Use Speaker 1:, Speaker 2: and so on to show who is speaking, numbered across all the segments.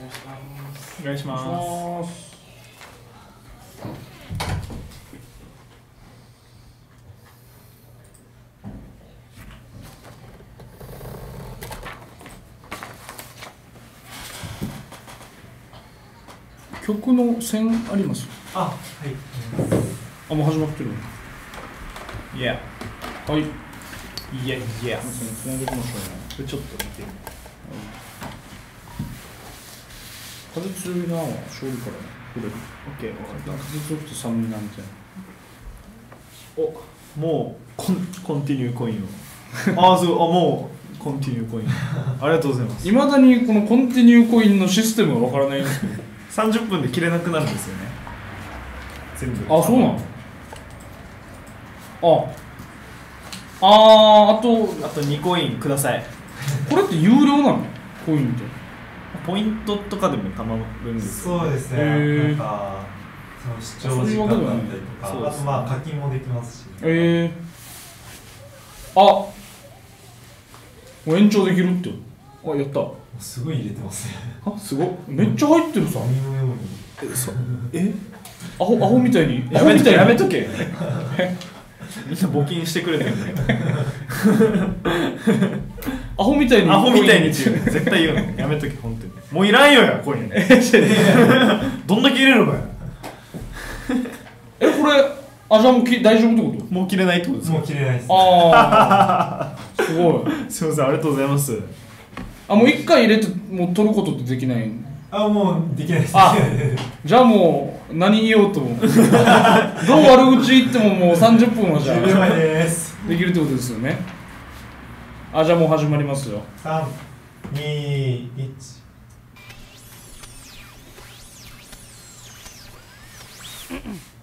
Speaker 1: お願いします。曲の線ありますあ、はい。あ、もう始まってる。いや。はい。いやいや。つないでいきましょうね。ちょっと見てみ風強いな勝負からこれケー、分かった風強くて寒いなみたいなおもうコンコンティニューコインをああそうあもうコンティニューコインありがとうございますいまだにこのコンティニューコインのシステムは分からないんですけど30分で切れなくなるんですよね全部あそうなのあああとあと2コインくださいこれって有料なのコインってポイントとかでもたまるんですね、そうですねなんかその視聴時間だったりとか、ね、あとまあ課金もできますしええー、あもう延長できるってあやったすごい入れてますねあすごめっちゃ入ってるさえそえアホアホみたいに やめとけやめとけみんな募金してくれてるんだよ アホみたいにアホみたいに言う絶対言うのやめとき本当にもういらんよやコインどんだけ入れるのやえこれあじゃあもうき大丈夫ってこともう切れないってことですかもう切れないですああ すごいすいませんありがとうございますあもう一回入れてもう取ることってできないあもうできないですあじゃあもう何言おうと どう悪口言ってももう30分はじゃあできるってことですよねあじゃあもう始まりますよ321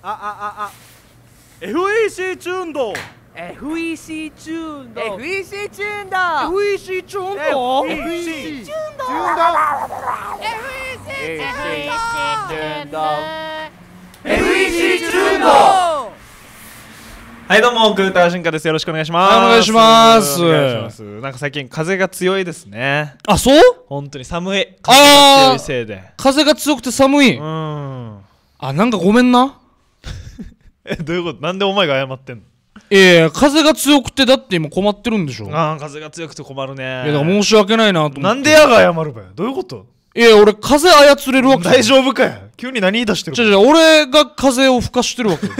Speaker 1: ああああ FEC チューンド FEC チューンド FEC チューンド FEC チューンド FEC チューンド FEC チューンド FEC チューンド FEC チューンドはいどうも、クーター進化です。よろしくお願いします。お願いします。なんか最近風が強いですね。あ、そう本当に寒い。風が強い風が強くて寒い。うん。あ、なんかごめんな。え、どういうことなんでお前が謝ってんのええ風が強くてだって今困ってるんでしょああ風が強くて困るねいやだから申し訳ないなと思ってなんでやが謝るべどういうこといや、俺、風操れるわけ大丈夫かよ急に何言い出してるじゃじゃ俺が風を吹かしてるわけよ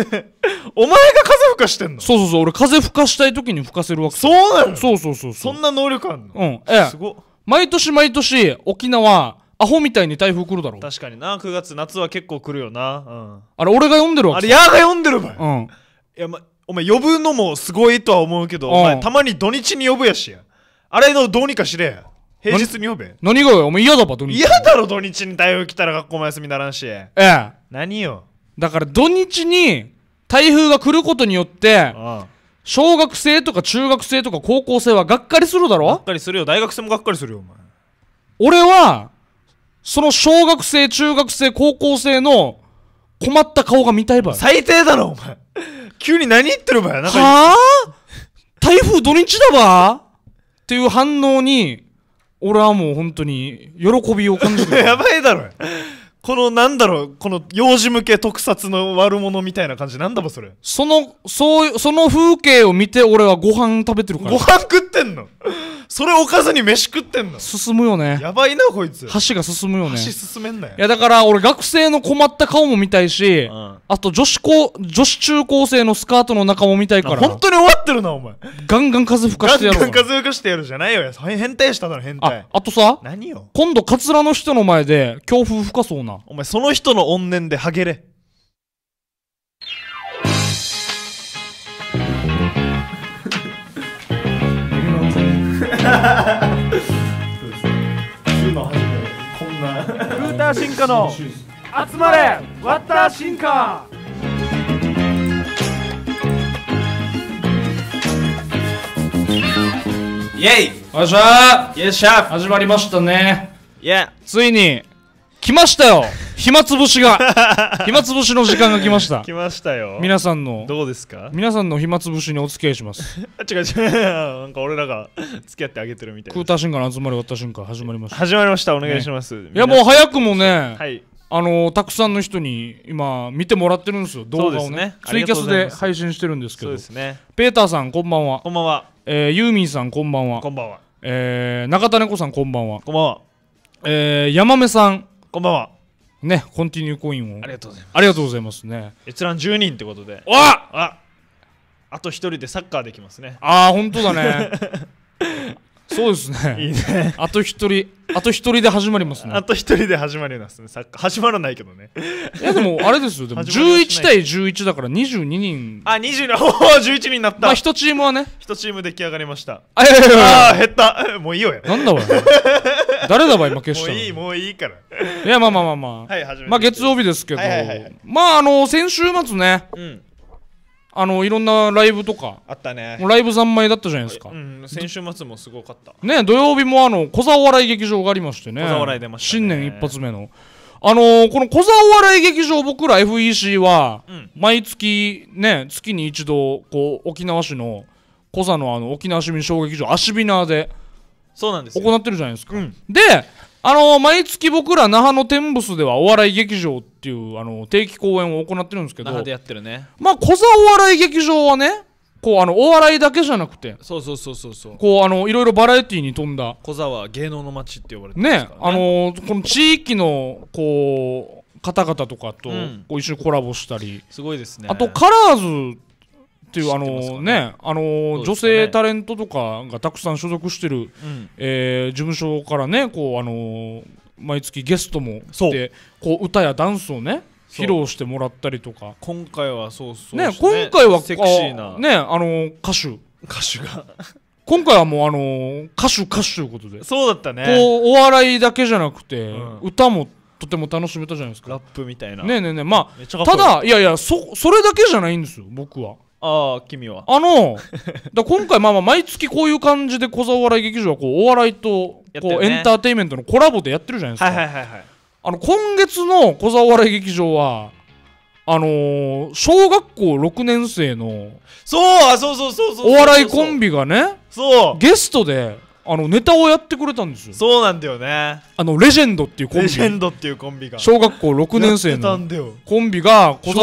Speaker 1: お前が風吹かしてんのそうそうそう俺風吹かしたい時に吹かせるわけそうなのそうそうそうそんな能力あんのうんえすご毎年毎年沖縄アホみたいに台風来るだろ確かにな9月夏は結構来るよな、うん、あれ俺が読んでるわけあれや、が読んでるばい、うん、いやまお前呼ぶのもすごいとは思うけど、うん、お前たまに土日に呼ぶやしやあれのどうにかしれや平日に呼べ何がよお前嫌だば土日嫌だろ土日に台風来たら学校も休みならんしええ何よだから土日に台風が来ることによって小学生とか中学生とか高校生はがっかりするだろがっかりするよ大学生もがっかりするよお前俺はその小学生中学生高校生の困った顔が見たいば最低だろお前急に何言ってるばよはあ台風土日だばっていう反応に俺はもう本当に喜びを感じる やばいだろこのなんだろう、この幼児向け特撮の悪者みたいな感じ、なんだばそれ。その、そう、その風景を見て俺はご飯食べてるから。ご飯食ってんのそれおかずに飯食ってんの進むよね。やばいな、こいつ。箸が進むよね。箸進めんなよ。いや、だから俺学生の困った顔も見たいし、うん、あと女子高、女子中高生のスカートの中も見たいから。本当に終わってるな、お前。ガンガン風吹かしてやる。ガンガン風吹かしてやるじゃないよ。変態しただろ、変態。あ、あとさ、何よ。今度カツラの人の前で強風吹かそうな。なお前その人の怨念でハゲれルーター進化の集まれワッター進化イェイよいしゃーよっしゃ始まりましたねいやついに来ましたよ暇つぶしが 暇つぶしの時間が来ました来ましたよ皆さんのどうですか皆さんの暇つぶしにお付き合いしますあ違う違う なんか俺らが付き合ってあげてるみたいなクーターの集まり終わった瞬間始まりました 始まりましたお願いします、ね、いやもう早くもね、はい、あのたくさんの人に今見てもらってるんですよ動画をね、ね、ツイキャスで配信してるんですけどそうですねペーターさんこんばんはこんばんは、えー、ユーミンさんこんばんはこんばんは、えー、中田猫さんこんばんはこんばんは、えー、山目さんこんばんは。ね、コンティニューコインを。ありがとうございます。ありがとうございますね。閲覧10人ってことで。おああと1人でサッカーできますね。ああ、本当だね。そうですね。いいね。あと一人、あと一人で始まりますね。あと一人で始まりますね。サッカー始まらないけどね。いやでもあれですよ。でも11対11だから22人。あ、22人。おお、11人になった。まあ一チームはね。一チーム出来上がりました。あ、やいやいや減った。もういいよなんだわ。誰だば今消もしうたのいいもういいからいやまあまあまあまあ、はい始めまあ月曜日ですけど、はいはいはいまああの先週末ねうんあのいろんなライブとかあったねライブ三昧だったじゃないですか、うん先週末もすごかったね土曜日もあの小沢お笑い劇場がありましてね小沢お笑い出ましたね新年一発目のあのーこの小沢お笑い劇場僕ら FEC は毎月ね月に一度こう沖縄市の小沢のあの沖縄市民小劇場アシビナーでそうなんです行ってるじゃないですか、うん、であの毎月僕ら那覇の天ブスではお笑い劇場っていうあの定期公演を行ってるんですけど那覇でやってるねまあ小座お笑い劇場はねこうあのお笑いだけじゃなくてそうそうそうそうそうこうあのいろいろバラエティーに富んだ小沢は芸能の街って呼ばれてねねあのこの地域のこう方々とかとこう一緒にコラボしたり、すごいですねあとカラーズっていう、あのね、あの女性タレントとかがたくさん所属してる、うえ事務所からね、こうあの毎月ゲストも来て、こう歌やダンスをね。披露してもらったりとか今回はそうそうねね今回はセクシーなねあの歌手歌手が今回はもうあの歌手歌手ということでそうだったねこうお笑いだけじゃなくて、歌もとても楽しめたじゃないですかラップみたいなねえねえねえまあただいやいやそそれだけじゃないんですよ僕はああ君はあのだ今回まあまあ毎月こういう感じで小沢お笑い劇場はこうお笑いとこう、ね、エンターテインメントのコラボでやってるじゃないですか、はいはいはいはい、あの今月の小沢お笑い劇場はあのー、小学校6年生のそうそうそうそうそうお笑いコンビがねそうゲストであのネタをやってくれたんですよそうなんだよねあのレジェンドっていうコンビレジェンドっていうコンビが小学校6年生のコンビが小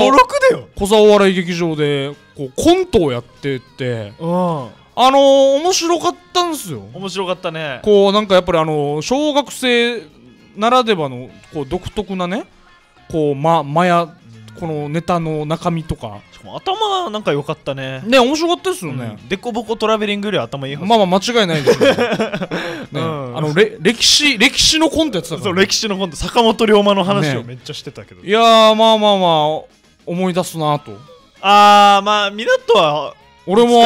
Speaker 1: 沢お笑い劇場でこうコントをやってて、うん、あのー、面白かったんですよ面白かったねこうなんかやっぱりあのー、小学生ならではのこう独特なねこうま間やこのネタの中身とか頭なんか良かったねね面白かったですよね、うん、デコボコトラベリングより頭いいはずまあまあ間違いないですよ ね、うん、あのれ歴史歴史のコントやってたから、ね、そう歴史のコント坂本龍馬の話をめっちゃしてたけど、ね、いやまあまあまあ思い出すなとああまあミナットは俺も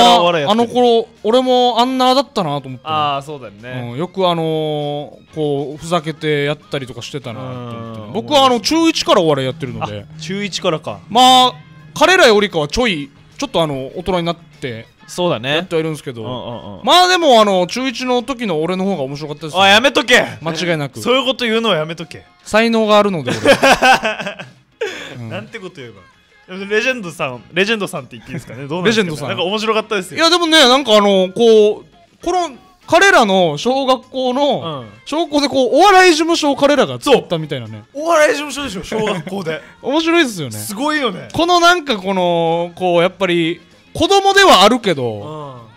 Speaker 1: あの頃俺もあんなだったなと思ってああそうだよね、うん、よくあのー、こうふざけてやったりとかしてたなと思って僕はあの中1からお笑いやってるので中1からかまあ彼らよりかはちょいちょっとあの大人になってそうだねやってはいるんですけど、うんうんうん、まあでもあの中1の時の俺の方が面白かったです、ね、あやめとけ間違いなく そういうこと言うのはやめとけ才能があるので俺、うん、なんてこと言えばレジェンドさんレジェンドさんって言っていいですかねどうなんですか、ね、レジェンドさんなんか面白かったですよいやでもねなんかあのこうこの彼らの小学校の、小学校でこうお笑い事務所を彼らが作ったみたいなねお笑い事務所でしょ小学校で 面白いですよねすごいよねこのなんかこのこうやっぱり子供ではあるけど、うん、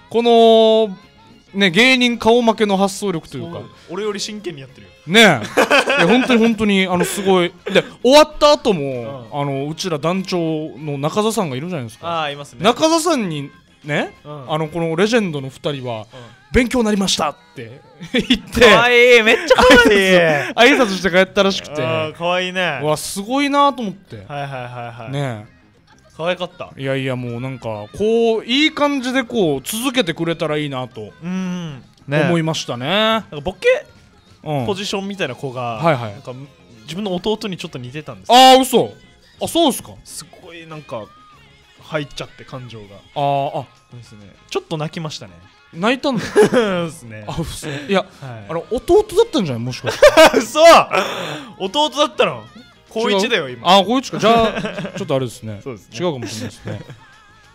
Speaker 1: このね芸人顔負けの発想力というか俺より真剣にやってるよねえ本当に本当にあのすごいで終わった後も、うん、あのうちら団長の中澤さんがいるじゃないですかああいますね中澤さんにね、うん、あのこのレジェンドの2人は、うん、勉強になりましたって 言ってかわいいめっちゃかわいい挨拶して帰ったらしくてかわいいねわすごいなと思ってはいはいはいはいねえ可愛かったいやいやもうなんかこういい感じでこう続けてくれたらいいなとうん思いましたねなんかボケ、うん、ポジションみたいな子が、はいはい、なんか自分の弟にちょっと似てたんですああ嘘あそうですかすごいなんか入っちゃって感情がああですねちょっと泣きましたね泣いたんですねあ嘘いや、はい、あれ弟だったんじゃないもしかして 嘘弟だったの高一だよ今あ高一かじゃあちょっとあれですね、す。違うかもしれないですね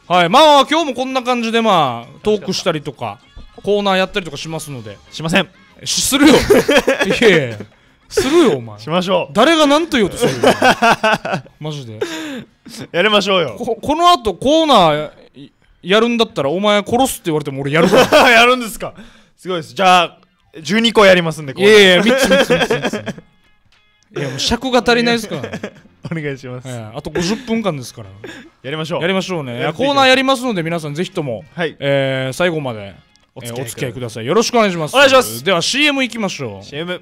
Speaker 1: はいまあ今日もこんな感じでまあトークしたりとかコーナーやったりとかしますのでしませんするよ いやいやするよお前しましょう誰が何と言おうとするよマジでやりましょうよここのあとコーナーやるんだったらお前殺すって言われても俺やるから やるんですかすごいですじゃあ12個やりますんでいやいや3つ3つ3つ3ついやもう尺が足りないですからお願いします、えーあと50分間ですからやりましょうやりましょうねいやコーナーやりますので皆さんぜひとも、はいえー最後までお付き合いくださいいださいよろしくお願いしますお願いしますでは CM いきましょう CM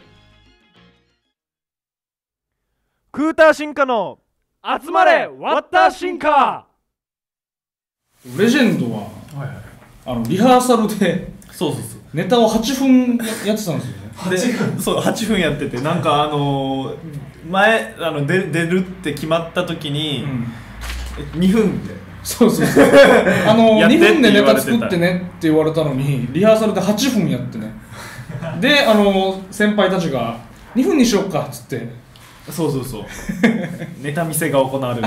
Speaker 1: クーター進化の集まれワッター進化レジェンドは、あのリハーサルでそうそうそうネタを8分やってたんですよね8分そう8分やっててなんかあの前あの出出るって決まった時に、うん、2分でそうそうそう あの2分でネタ作ってねって言われたのにリハーサルで8分やってねであの先輩たちが「2分にしよっか」っつってそうそうそうネタ見せが行われる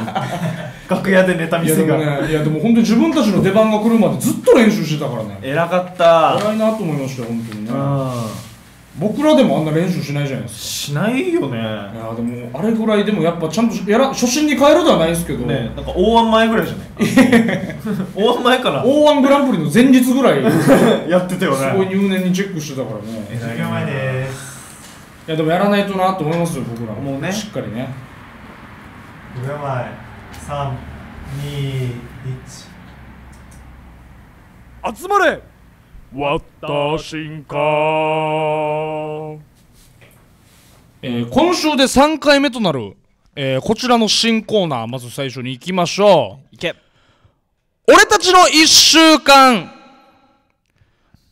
Speaker 1: 楽屋
Speaker 2: でネタ見せがい
Speaker 1: や,、ね、いやでも本当に自分たちの出番が来るまでずっと練習してたからね偉かった偉いなと思いました本当にね僕らでもあんな練習しないじゃないですかしないよねいやでもあれぐらいでもやっぱちゃんとやら初心に変えるではないですけどねなんか大案前ぐらいじゃない 大案前かな大案グランプリの前日ぐらい やってたよねすごい入念にチェックしてたからねい間前ですいやでもやらないとなと思いますよ僕らもうねしっかりね5秒前321集まれ私かえー、今週で3回目となる、えー、こちらの新コーナーまず最初に行きましょういけ俺たちの1週間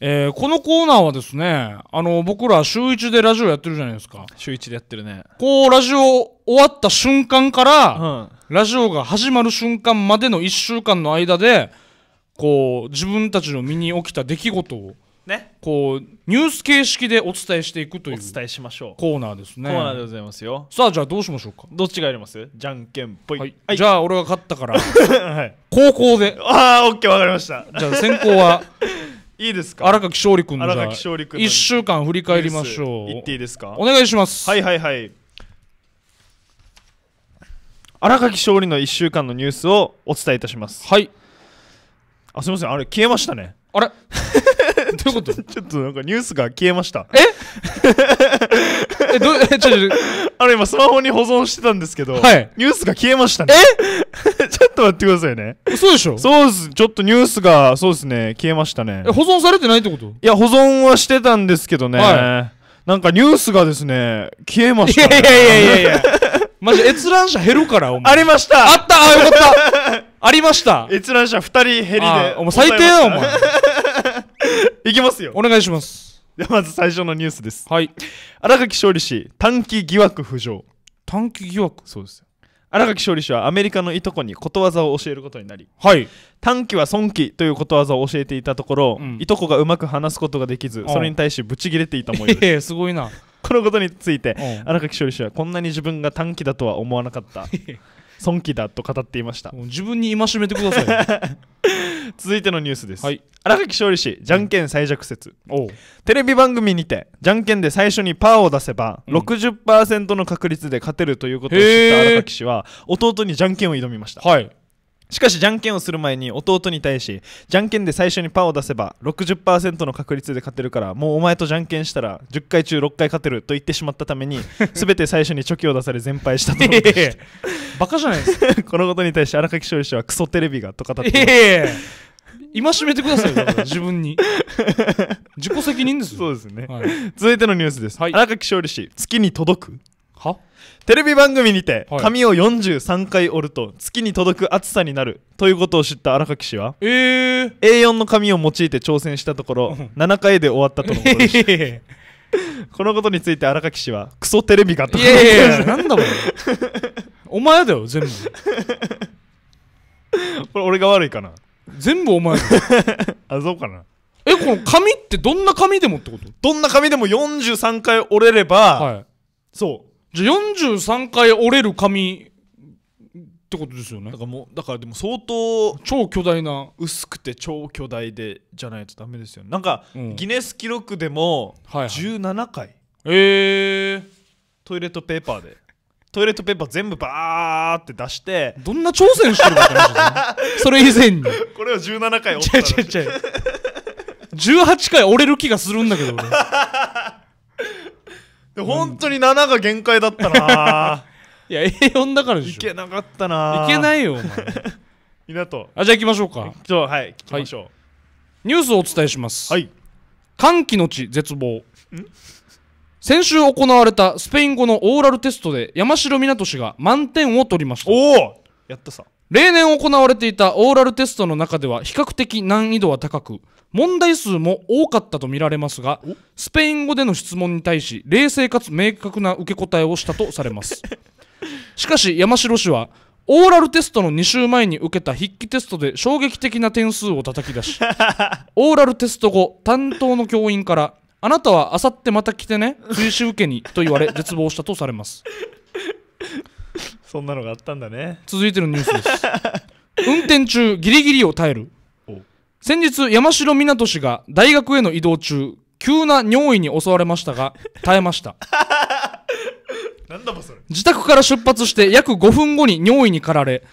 Speaker 1: えー、このコーナーはですね、あの、僕ら週一でラジオやってるじゃないですか。週一でやってるね。こう、ラジオ終わった瞬間から、うん、ラジオが始まる瞬間までの1週間の間で、こう、自分たちの身に起きた出来事を、ね、こうニュース形式でお伝えしていくというお伝えしましょうコーナーですねコーナーでございますよさあじゃあどうしましょうかどっちがやりますじゃんけんぽい、はいはい、じゃあ俺が勝ったから、はい、高校でああオッケーわかりましたじゃあ先行はいいですか荒垣勝利君の荒垣勝利君1週間振り返りましょう言っていいですかお願いしますはいはいはい荒垣勝利の1週間のニュースをお伝えいたしますはいあすみませんあれ消えましたねあれ どういうこと ちょっとなんかニュースが消えましたえ えどえちょちょあれ今スマホに保存してたんですけど、はい、ニュースが消えましたねえちょっと待ってくださいね。そうでしょそうです。ちょっとニュースが、そうですね、消えましたね。保存されてないってこといや、保存はしてたんですけどね。はい、なんかニュースがですね、消えました、ね、いやいやいやいやいや。マジ閲覧者減るから、お前。ありましたあったあ、よかったありました閲覧者2人減りで。お前最低や、お前。いきますよ。お願いします。ではまず最初のニュースです。はい。新垣勝利氏、短期疑惑浮上。短期疑惑そうですよ。新垣勝利氏はアメリカのいとこにことわざを教えることになり、はい、短期は損期ということわざを教えていたところ、うん、いとこがうまく話すことができず、うん、それに対しぶち切れていた模様です。えー、すごいなこのことについて、荒垣勝利氏はこんなに自分が短期だとは思わなかった 損気だと語っていました自分に戒めてください 続いてのニュースです、はい、荒垣勝利氏じゃんけん最弱説、うん、テレビ番組にてじゃんけんで最初にパーを出せば、うん、60%の確率で勝てるということを知った荒垣氏は弟にじゃんけんを挑みました、はい、しかしじゃんけんをする前に弟に対しじゃんけんで最初にパーを出せば60%の確率で勝てるからもうお前とじゃんけんしたら10回中6回勝てると言ってしまったために全 て最初にチョキを出され全敗したとバカじゃないですか このことに対して荒垣勝利氏はクソテレビがと語ってえ今しめてくださいよ、自分に自己責任です そうですね、はい、続いてのニュースです、はい、荒垣勝利氏月に届くテレビ番組にて髪を43回折ると月に届く暑さになるということを知った荒垣氏は、えー、A4 の紙を用いて挑戦したところ7回で終わったとのことですこのことについて荒垣氏はクソテレビがといやいやいやなんだこれお前だよ全部これ俺が悪いかな全部お前だ あそうかなえこの紙ってどんな紙でもってことどんな紙でも43回折れれば、はい、そうじゃあ43回折れる紙ってことですよねだからもうだからでも相当超巨大な薄くて超巨大でじゃないとダメですよねなんか、うん、ギネス記録でも17回、え、はいはい、えー、トイレットペーパーでトイレットペーパー全部バーって出してどんな挑戦してるのかそれ以前に これを17回折ったら違う違う違う18回折れる気がするんだけど俺本当に7が限界だったないや A4 だからでしょいけなかったないけないよお前港 あじゃあ行きましょうかじゃあはい行きましょう、はい、ニュースをお伝えしますはい歓喜の地絶望先週行われたスペイン語のオーラルテストで山城湊氏が満点を取りましたおおやったさ例年行われていたオーラルテストの中では比較的難易度は高く問題数も多かったとみられますがスペイン語での質問に対し冷静かつ明確な受け答えをしたとされます しかし山城氏はオーラルテストの2週前に受けた筆記テストで衝撃的な点数を叩き出し オーラルテスト後担当の教員から「あなたはあさってまた来てね追試受けに」と言われ絶望したとされますそんなのがあったんだね続いてのニュースです運転中ギリギリを耐える先日山城湊氏が大学への移動中急な尿意に襲われましたが 耐えました何 だもそれ自宅から出発して約5分後に尿意に駆られ、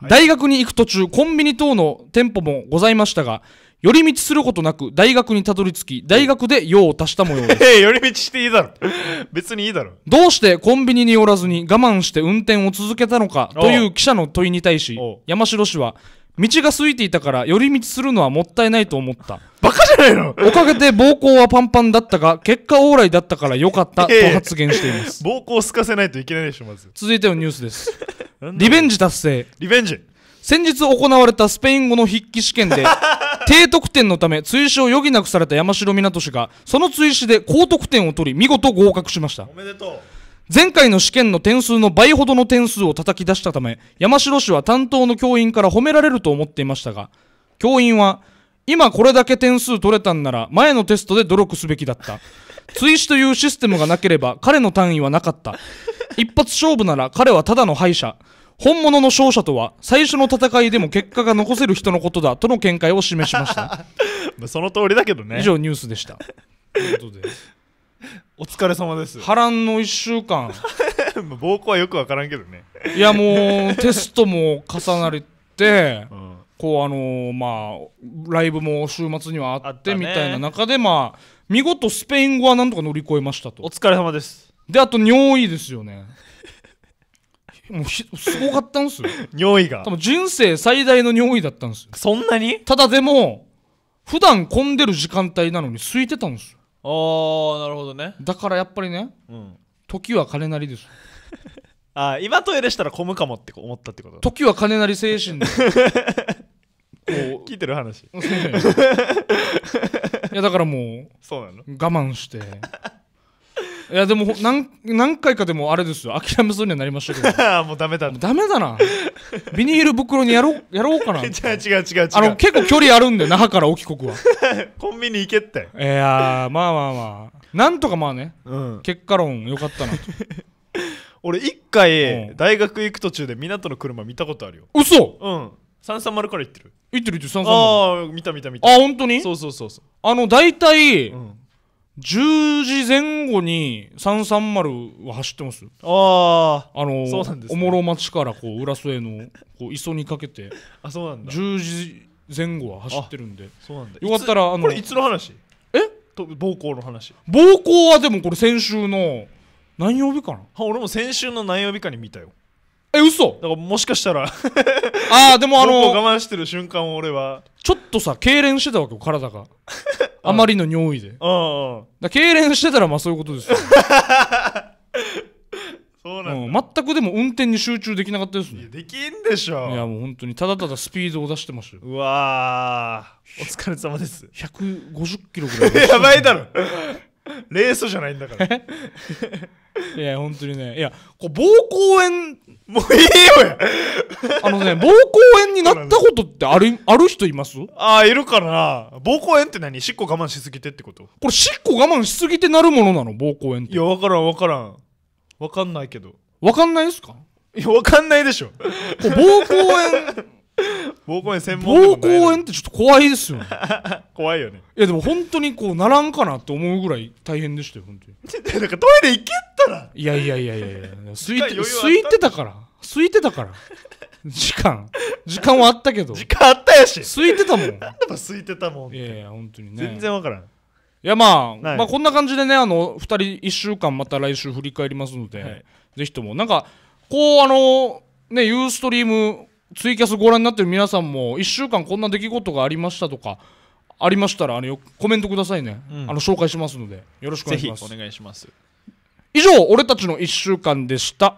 Speaker 1: はい、大学に行く途中コンビニ等の店舗もございましたが寄り道することなく大学にたどり着き大学で用を足した模様です 寄り道していいだろ別にいいだろどうしてコンビニに寄らずに我慢して運転を続けたのかという記者の問いに対し山城氏は道が空いていたから寄り道するのはもったいないと思ったバカじゃないのおかげで暴行はパンパンだったが結果往来だったから良かったと発言しています暴行をすかせないといけないでしょまず続いてのニュースですリベンジ達成リベンジ先日行われたスペイン語の筆記試験で 低得点のため追試を余儀なくされた山城と氏がその追試で高得点を取り見事合格しましたおめでとう前回の試験の点数の倍ほどの点数を叩き出したため、山城氏は担当の教員から褒められると思っていましたが、教員は、今これだけ点数取れたんなら前のテストで努力すべきだった。追試というシステムがなければ彼の単位はなかった。一発勝負なら彼はただの敗者。本物の勝者とは最初の戦いでも結果が残せる人のことだとの見解を示しました その通りだけどね以上ニュースでしたということで お疲れ様です波乱の1週間暴行 はよく分からんけどねいやもうテストも重なりて、うん、こうあのー、まあライブも週末にはあってみたいな中でまあ見事スペイン語はなんとか乗り越えましたとお疲れ様ですであと尿意ですよねもうひすごかったんですよ尿意が多分人生最大の尿意だったんですよそんなにただでも普段混んでる時間帯なのに空いてたんですよああなるほどねだからやっぱりねうん時は金なりです あー今トイレしたら混むかもって思ったってこと時は金なり精神で こ聞いてる話いやだからもう そうなの我慢していやでも何何回かでもあれですよ諦めそうにはなりましたけど もうダメだダメだなビニール袋にやろうやろうかな 違う違う違う違うあの結構距離あるんで那覇から沖国は コンビニ行けっていやまあまあまあなんとかまあね、うん、結果論よかったなと俺一回、大学行く途中で港の車見たことあるよ嘘うん330から行ってる行ってる行ってる330ああ見た見た見たあ本当にそうそうそうそうあの大体、うん10時前後に330は走ってますあああのそうなんです、ね、おもろ町からこう浦添のこう磯にかけてあそうなんだ10時前後は走ってるんでそうなんだよかったらあのこれいつの話えと暴行の話暴行はでもこれ先週の何曜日かな俺も先週の何曜日かに見たよえ嘘だからもしかしたらああでもあの我慢してる瞬間を俺はちょっとさ痙攣してたわけよ体が あまりの尿意であだ痙攣してたらまあそういうことですよ そうなんうん、全くでも運転に集中できなかったですねいやできんでしょいやもう本当にただただスピードを出してましたようわーお疲れ様です150キロぐらい やばいだろ レースじゃないんだから いや本当にねいやこう膀胱炎もういいよ あのね膀胱炎になったことってあるある人いますああいるかな膀胱炎って何しっこ我慢しすぎてってことこれしっこ我慢しすぎてなるものなの膀胱炎っていや分からん分からん分かんないけど分かんないですかいやわかんないでしょ膀胱炎膀胱炎専門膀胱炎ってちょっと怖いですよね 怖いよねいやでも本当にこうならんかなって思うぐらい大変でしたよ本当にとなんかトイレ行けったらいやいやいやいやいや空いて空いてたから空いてたから時間時間はあったけど時間あったやし空いてたもん何でもいてたもんいやいや本当にね全然わからんいやまあ、まあこんな感じでねあの2人1週間また来週振り返りますので、はい、ぜひともなんかこうあのねユーストリームツイキャスご覧になってる皆さんも1週間こんな出来事がありましたとかありましたらあのコメントくださいね、うん、あの紹介しますのでよろしくお願いしますお願いします以上俺たちの1週間でした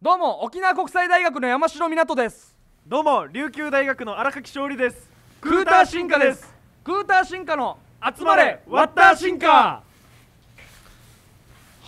Speaker 1: どうも沖縄国際大学の山城湊ですどうも琉球大学の荒垣勝利ですクーター進化ですクーター進化の集まれワッター進化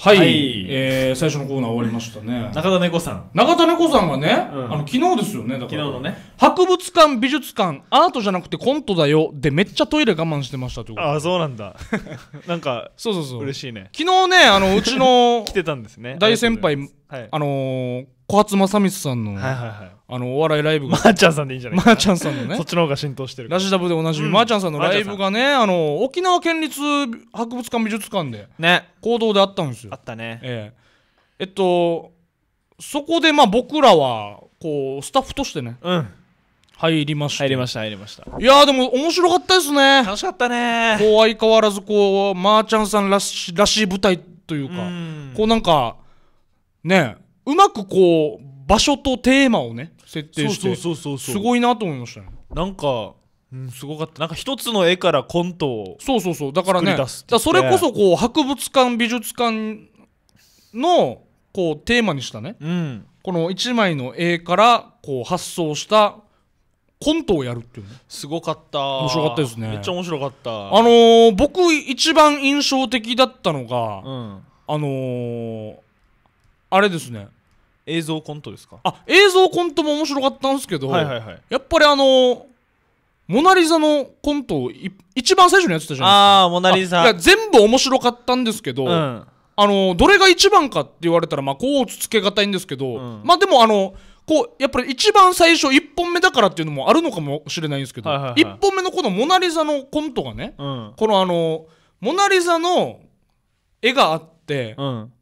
Speaker 1: はい、はい、えー、最初のコーナー終わりましたね。中田猫さん。中田猫さんはね、うん、あの昨日ですよね、だから。昨日のね。博物館、美術館、アートじゃなくてコントだよでめっちゃトイレ我慢してましたとああ、そうなんだ。なんか、そうそうそう。嬉しいね。昨日ね、あのうちの 来てたんですね。大先輩、はい、あのー、小松正光さんの。はいはいはい。あのお笑いライブがまー、ちゃんさんでいいんじゃないまーちゃんさんのねそっちの方が浸透してるラジダブでおなじみ、うんまーちゃんさんのライブがねあの沖縄県立博物館美術館でね行動であったんですよあったねえええっとそこでまあ僕らはこうスタッフとしてねうん入りました入りました入りましたいやーでも面白かったですね楽しかったねこう相変わらずこうまー、ちゃんさんらしらしい舞台というかうこうなんかねうまくこう場所とテーマをね設定してそうそうそうすごいなと思いましたねなんか、うん、すごかったなんか一つの絵からコントをそうそうそうだからねそれこそこう博物館美術館のこうテーマにしたね、うん、この一枚の絵からこう発想したコントをやるっていうねすごかった面白かったですねめっちゃ面白かったあのー、僕一番印象的だったのが、うん、あのー、あれですね映像コントですかあ映像コントも面白かったんですけど、はいはいはい、やっぱりあのモナ・リザのコントを一番最初にやってたじゃないですかああモナ・リザいや全部面白かったんですけど、うん、あのどれが一番かって言われたらまあこうつけがたいんですけど、うん、まあでもあのこうやっぱり一番最初1本目だからっていうのもあるのかもしれないんですけど、はいはいはい、1本目のこの「モナ・リザ」のコントがね、うん、このあの「モナ・リザ」の絵があって、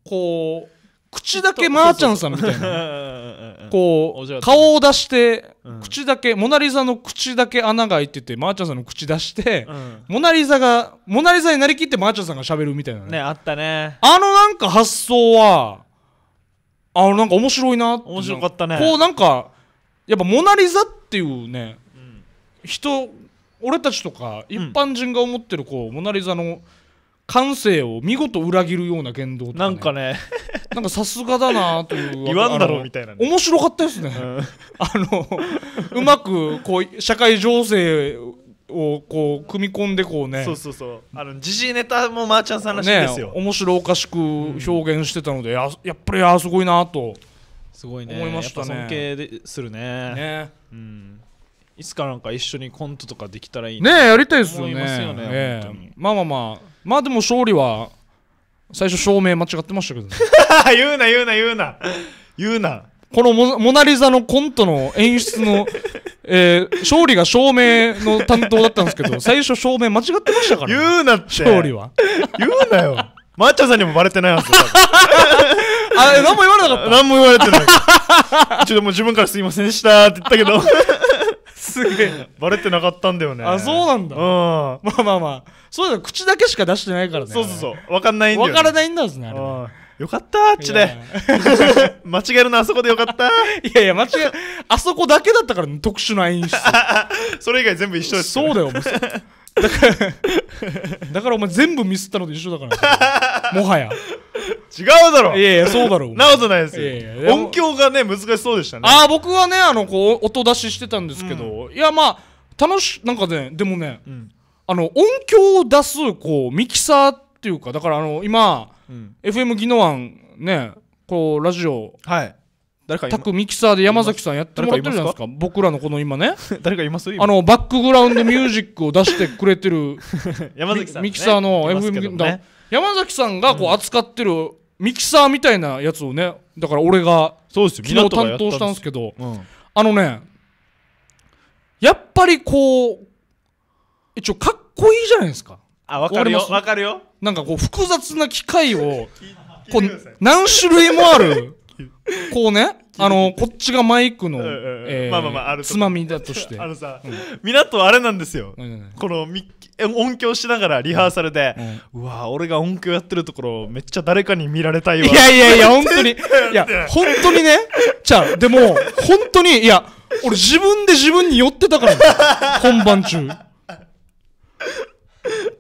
Speaker 1: こう口だけまーちゃんさんみたいな こう顔を出して口だけモナ・リザの口だけ穴が開いててまーちゃんさんの口出してモナ・リザがモナ・リザになりきってまーちゃんさんがしゃべるみたいなねあったねあのなんか発想はあのなんか面白いな面白かったねこうなんかやっぱモナ・リザっていうね人俺たちとか一般人が思ってるこうモナ・リザの感性を見事裏切るような言動とか、ね、なんかねなんかさすがだなという言わんだろうみたいな、ね、面白かったですね、うん、あのうまくこう社会情勢をこう組み込んでこうねそうそうそうあの時事ネタもまーちゃんさんらしいですよ、ね、面白おかしく表現してたので、うん、ややっぱりあすごいなとすごいね思いましたね尊敬するねね、うん、いつかなんか一緒にコントとかできたらいいねやりたいですよね、ね、まあまあまあまあでも勝利は最初証明間違ってましたけどね 言うな言うな言うな言うなこのモモナ・リザのコントの演出の、えー、勝利が証明の担当だったんですけど最初証明間違ってましたから、ね、言うなって勝利は言うなよマッチョさんにもバレてないはず
Speaker 2: あれ何
Speaker 1: も言われなかった何も言われてないちょっともう自分からすいませんでしたって言ったけどすげえバレてなかったんだよねあそうなんだ、うん、まあまあまあそうだ口だけしか出してないからねそうそうそう分かんないんだよ、ね、分からないんですねあれ、よかったあっちで間違えるのあそこでよかった いやいや間違えあそこだけだったから、ね、特殊な演出 それ以外全部一緒ですそうだよだから だからお前全部ミスったのと一緒だからもはや違うだろいやいやそうだろうなことないですよ音響がね難しそうでしたねああ僕はねあのこう音出ししてたんですけど、いやまあ楽しなんかねでもね、あの音響を出すこうミキサーっていうかだからあの今、FM ギノワンねこうラジオ、はい、誰かミキサーで山崎さんやってもらってるじゃないですか僕らのこの今ね 誰かいますあのバックグラウンドミュージックを出してくれてる 山崎さん、ね、ミキサーの FM、ね、山崎さんがこう扱ってる、ミキサーみたいなやつをねだから俺が昨日担当したんですけど、うん、あのねやっぱりこう一応かっこいいじゃないですかあ分かるよ分かるよなんかこう複雑な機械を こう何種類もある こうねあのこっちがマイクのつまみだとして あのさ、うん、港はあれなんですよ、このミ音響しながらリハーサルで、うわ俺が音響やってるところめっちゃ誰かに見られたいわいやいやいや 本当にいや本当にねじゃあでも本当にいや俺自分で自分に寄ってたから、本番中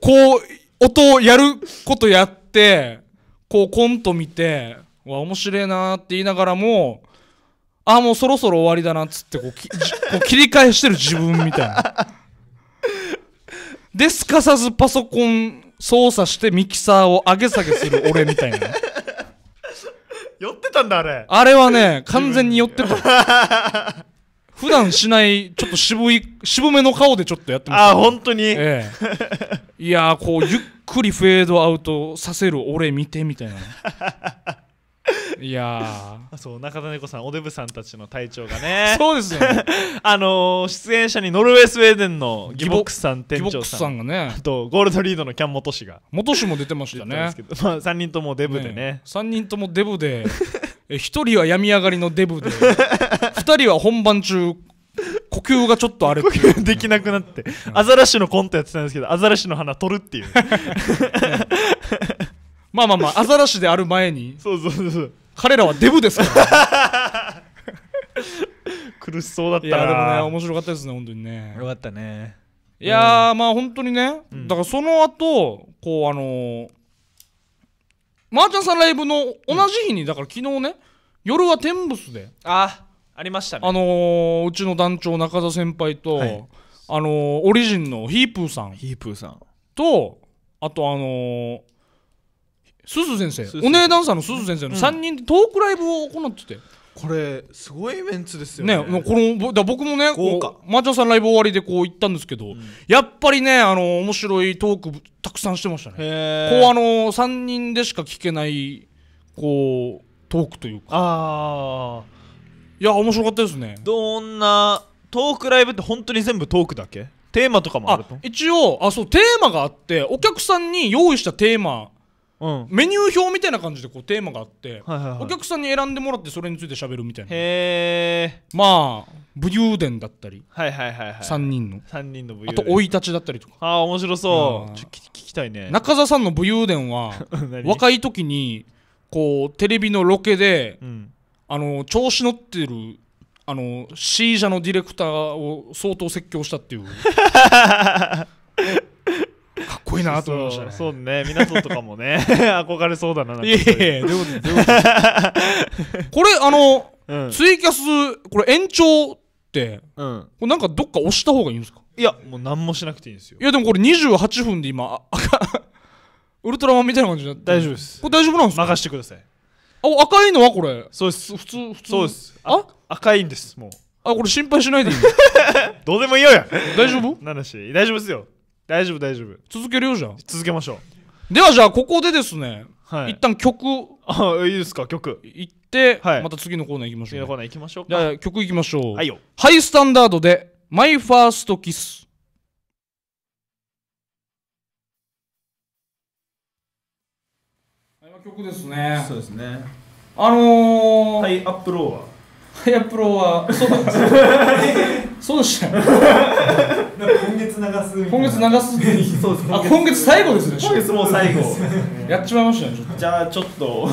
Speaker 1: こう音をやることやってこうコント見てわ面白いなって言いながらもあもうそろそろ終わりだなっつってこうき こう切り返してる自分みたいなですかさずパソコン操作してミキサーを上げ下げする俺みたいな酔ってたんだあれあれはね完全に寄ってた普段しないちょっと渋い渋めの顔でちょっとやってました、ああ本当に、ええ、いやこうゆっくりフェードアウトさせる俺見てみたいな いや そう中田猫さんおデブさんたちの隊長がね そうですよねあのー、出演者にノルウェースウェーデンのギボックスさん店長さんがねとゴールドリードのキャン元氏が元氏も出てましたねたまあ、3人ともデブでねね3人ともデブで1人は病み上がりのデブで2人は本番中呼吸がちょっとあれ呼吸できなくなって、アザラシのコントやってたんですけどアザラシの花取るっていうまあまあまあ アザラシである前にそうそうそうそう彼らはデブですから、苦しそうだったいやでもね面白かったですね本当にねよかったねいやー、まあ本当にね、うんだからその後こうあのー、マーチャンさんライブの同じ日に、だから昨日ね夜は天仏で、あありましたねあのー、うちの団長中田先輩と、はいあのー、オリジンのヒープーさんヒープーさんとあとあのー、すず先生お姉ダンサーのすず先生の3人でトークライブを行ってて。これすごいメンツですよね。ねこのだ僕もねこうマーチャンさんライブ終わりでこう行ったんですけど、うん、やっぱりねあの面白いトークたくさんしてましたね。こうあの3人でしか聞けないこうトークというか。あいや面白かったですね。どんなトークライブって本当に全部トークだけ？テーマとかもあると一応あそうテーマがあってお客さんに用意したテーマうん、メニュー表みたいな感じでこうテーマがあって、はいはいはい、お客さんに選んでもらってそれについて喋るみたいなへえまあ武勇伝だったり、はいはいはいはい、3人の3人の武勇伝あと生い立ちだったりとかああ面白そう、うん、聞きたいね中澤さんの武勇伝は 若い時にこうテレビのロケで、うん、あの調子乗ってるあの C 社のディレクターを相当説教したっていう かっこいいなと思いましたね。そうね、港とかもね、憧れそうだな。いやいやいや、でも、でも。これ、あの、うん、ツイキャス、これ延長って、うん、これなんかどっか押した方がいいんですかいや、もう何もしなくていいんですよ。いや、でもこれ28分で今、ウルトラマンみたいな感じじゃ大丈夫です。これ大丈夫なんですか任してください。あ、赤いのはこれ。そうです。普通、普通。そうです。あ赤いんです、もう。あ、これ心配しないでいいどうでもいいよや。大丈夫なだし、大丈夫ですよ。大丈夫大丈夫続けるよじゃん続けましょうではじゃあここでですね、はい、一旦曲あ いいですか曲いって、はい、また次のコーナー行きましょう、ね、次のコーナー行きましょうじゃあ曲行きましょう、はい、ハイスタンダードで「マイファーストキス」曲ですねそうですねあのー、はいアップローはハヤプロはそうですそうでした今月流す今月流すそうですあ今月最後ですね今月もう最後やっちまいましたねじゃあちょっと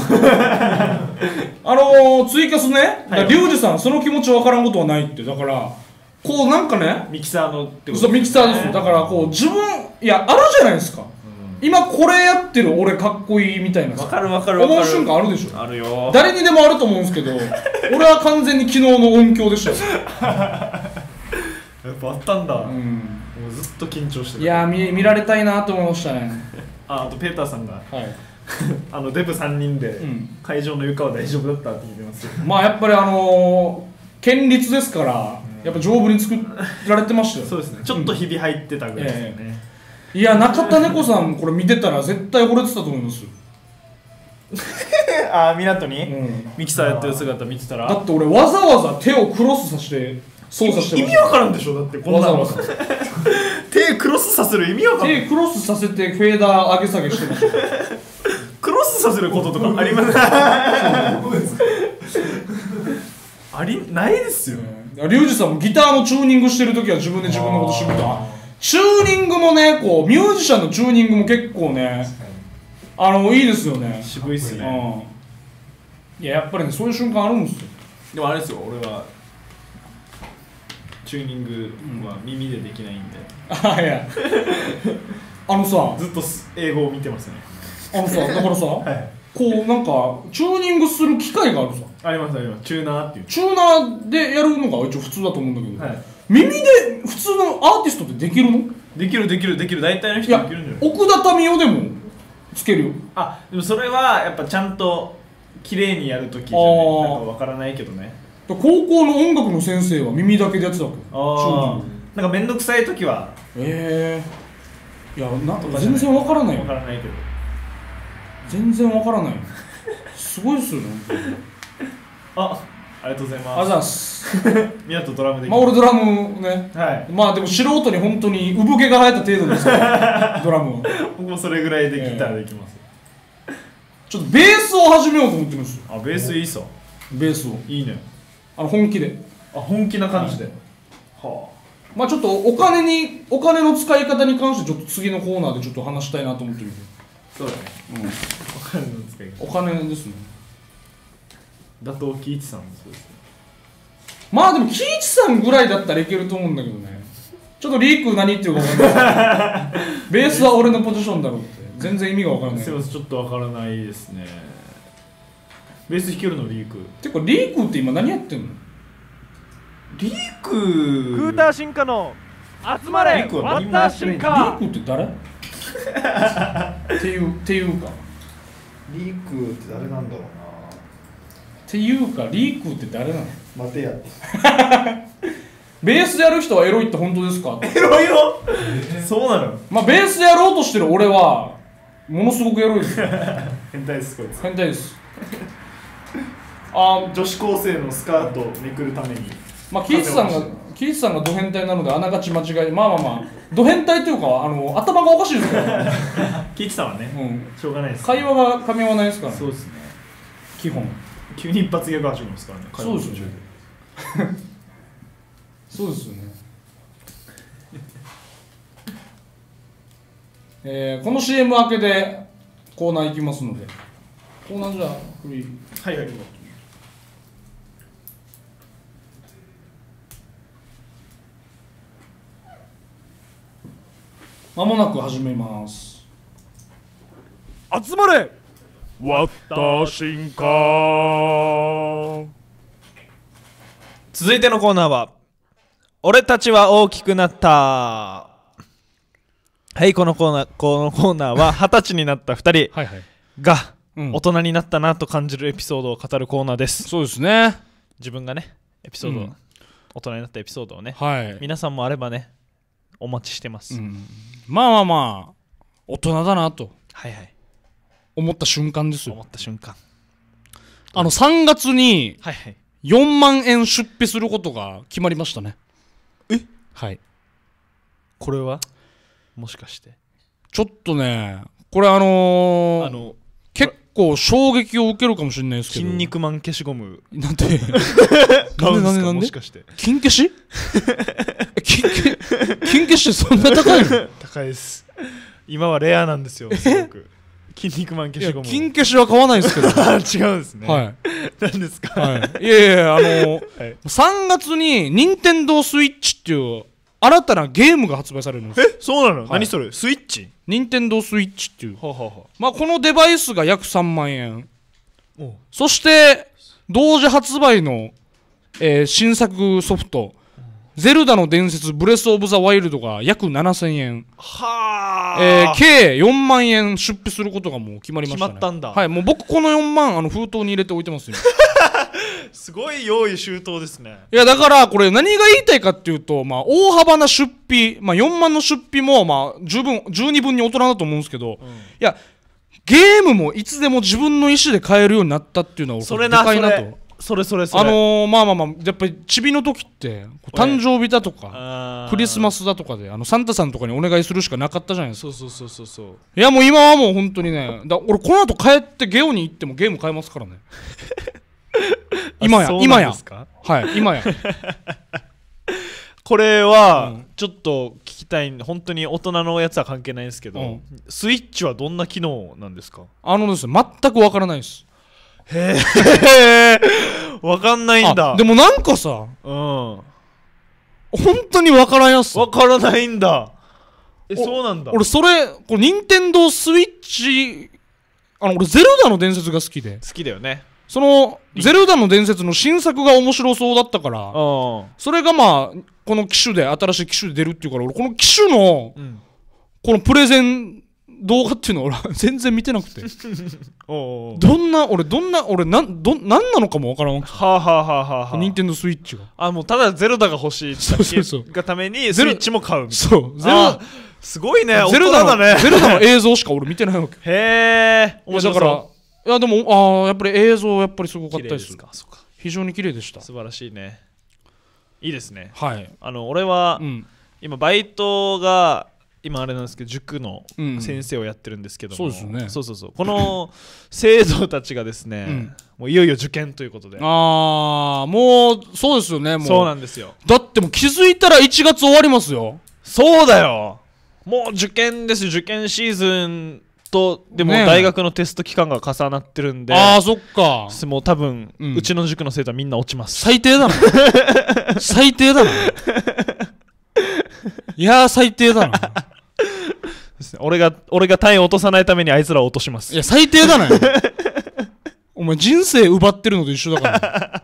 Speaker 1: あのツイキャスねリュウジさんその気持ち分からんことはないってだからこうなんかねミキサーのってこと、ね、そうミキサーですだからこう自分いやあるじゃないですか今これやってる俺かっこいいみたいなわかるわかるわかる思う瞬間あるでしょあるよ誰にでもあると思うんですけど 俺は完全に昨日の音響でしたよ やっぱあったんだ、うん、もうずっと緊張してたいや見見られたいなと思いましたねああとペーターさんが、はい、あのデブ3人で会場の床は大丈夫だったって聞いてます、うまあやっぱりあのー、県立ですから、やっぱ丈夫に作られてましたよ、そうですねちょっとひび入ってたぐらいですよね、えーいや中田猫さんこれ見てたら絶対惚れてたと思いますよ ああ港に、うん、ミキサーやってる姿見てたらだって俺わざわざ手をクロスさせて操作してる意味わからんでしょだってこんなのわざわざ 手クロスさせる意味わからん手クロスさせてフェーダー上げ下げしてるクロスさせることとかありますありないですよ、ね、リュウジさんもギターのチューニングしてる時は自分で自分のことしてみたチューニングもねこうミュージシャンのチューニングも結構ねあのいいですよね渋いっすね、うん、いややっぱりねそういう瞬間あるんですよでもあれですよ俺はチューニングは耳でできないんで、うん、あいやあのさ ずっと英語を見てますね
Speaker 2: あのさだからさ、はい、
Speaker 1: こうなんかチューニングする機会があるさありますありますチューナーっていうチューナーでやるのが一応普通だと思うんだけど、はい耳で普通のアーティストってできるのできるできるできる大体の人できるんじゃない奥田民生でもつけるよあでもそれはやっぱちゃんと綺麗にやるときじゃないなんか分からないけどね高校の音楽の先生は耳だけでやってたわけああなんか面倒くさい時はええー、いやなんか全然分からない分からないけど全然分からないすごいっすよね あありがとうございますありがとうございます宮ナドラムでまあ俺ドラムね、はい、まあでも素人に本当に産毛が生えた程度ですから ドラムは僕もそれぐらいでギターできます、えー、ちょっとベースを始めようと思ってますあベースいいさベースをいいねあの本気であ本気な感じで、はい、はあまあちょっとお金にお金の使い方に関してちょっと次のコーナーでちょっと話したいなと思ってるそうだね、うん、お金の使い方お金ですね打倒喜一さんそうですまあでも喜一さんぐらいだったらいけると思うんだけどねちょっとリーク何言ってるか分かんないベースは俺のポジションだろうって全然意味が分からないすいませんちょっと分からないですねベース弾けるのリークてかリークって今何やってんのリーククーター進化の集まれリークは何ー進化リークって誰 っていうっていうかリークって誰なんだろうっていうかリークって誰なの待てやベースやる人はエロいって本当ですかエロいよそうなのまあベースやろうとしてる俺はものすごくエロいですよ変態ですこいつ変態ですあ女子高生のスカートをめくるためにまあ喜一さんが喜一さんがド変態なのであながち間違いまあまあまあド変態というかあの頭がおかしいですから喜一 さんはね、うん、しょうがないです、会話が噛み合わないですから、ね、そうですね基本、急に一発ギャグ始まりますからねそうですよねそうですよねえー、この CM 明けでコーナー行きますのでコーナーじゃあフリーはいはいまもなく始めます集まれわった私か続いてのコーナーは俺たちは大きくなったはいこのコーナーこのコーナーは二十歳になった2人 はい、が大人になったなと感じるエピソードを語るコーナーですそうですね自分がねエピソード、うん、大人になったエピソードをね、はい、皆さんもあればねお待ちしてます、うん、まあまあまあ大人だなとはいはい思った瞬間ですよ思った瞬間あの3月に4万円出費することが決まりましたねえはいこれはもしかしてちょっとねこれあのー、あの結構衝撃を受けるかもしれないですけど筋肉マン消しゴムなんてなんで なででもしかして金消し 金金消しってそんな高いの高いです今はレアなんですよすごく筋肉マン消しゴム金消しは買わないですけど 違うんですねはい何ですか、はい、いやいやあのー、はい、3月に任天堂スイッチっていう新たなゲームが発売されるんですえそうなの、はい、何それスイッチ任天堂スイッチっていうはははまあこのデバイスが約3万円そして同時発売の、えー、新作ソフトゼルダの伝説ブレス・オブ・ザ・ワイルドが約7000円。はあ。えー、計4万円出費することがもう決まりましたね。決まったんだ。はい、もう僕この4万、あの、封筒に入れておいてますよ。すごい用意周到ですね。いや、だからこれ何が言いたいかっていうと、まあ、大幅な出費、まあ、4万の出費も、まあ、十分、十二分に大人だと思うんですけど、うん、いや、ゲームもいつでも自分の意思で買えるようになったっていうのは、それな、でかいなと。それそれそれあのー、まあまあまあやっぱりチビの時って誕生日だとかクリスマスだとかであのサンタさんとかにお願いするしかなかったじゃないですかそうそうそうそういやもう今はもう本当にねだ俺この後帰ってゲオに行ってもゲーム買えますからね 今や今やはい今や これはちょっと聞きたい、うん、本当に大人のやつは関係ないんですけど、うん、スイッチはどんな機能なんですかあのですね全くわからないですへえわかんないんだでもなんかさうん本当にわからんやすわからないんだえそうなんだ俺それこれ任天堂スイッチあの俺ゼルダの伝説が好きで好きだよねそのゼルダの伝説の新作が面白そうだったからそれがまあこの機種で新しい機種で出るっていうから俺この機種の、このプレゼン動画っていうのを俺全然見てなくて おおどんな俺どんな俺なんどなんなのかもわからんはあはあはあはあ任天堂スイッチがあもうただゼロダが欲しいそうそうそうがためにスイッチも買うそうゼロダすごいねゼロダだねゼロダの映像しか俺見てないわけへえ面白そだからいやでもあやっぱり映像やっぱりすごかったですか非常に綺麗でした素晴らしいねいいですねはいあの俺は、うん、今バイトが今あれなんですけど塾の先生をやってるんですけども、うん、そうですねそうそうそうこの生徒たちがですね、うん、もういよいよ受験ということでああもうそうですよねもうそうなんですよだってもう気づいたら1月終わりますよそうだよもう受験です受験シーズンとでも大学のテスト期間が重なってるんで、ね、ああそっかもう多分、うん、うちの塾の生徒はみんな落ちます最低だな 最低だないや最低だな俺が俺が単位落とさないためにあいつらを落としますいや最低だね お前人生奪ってるのと一緒だから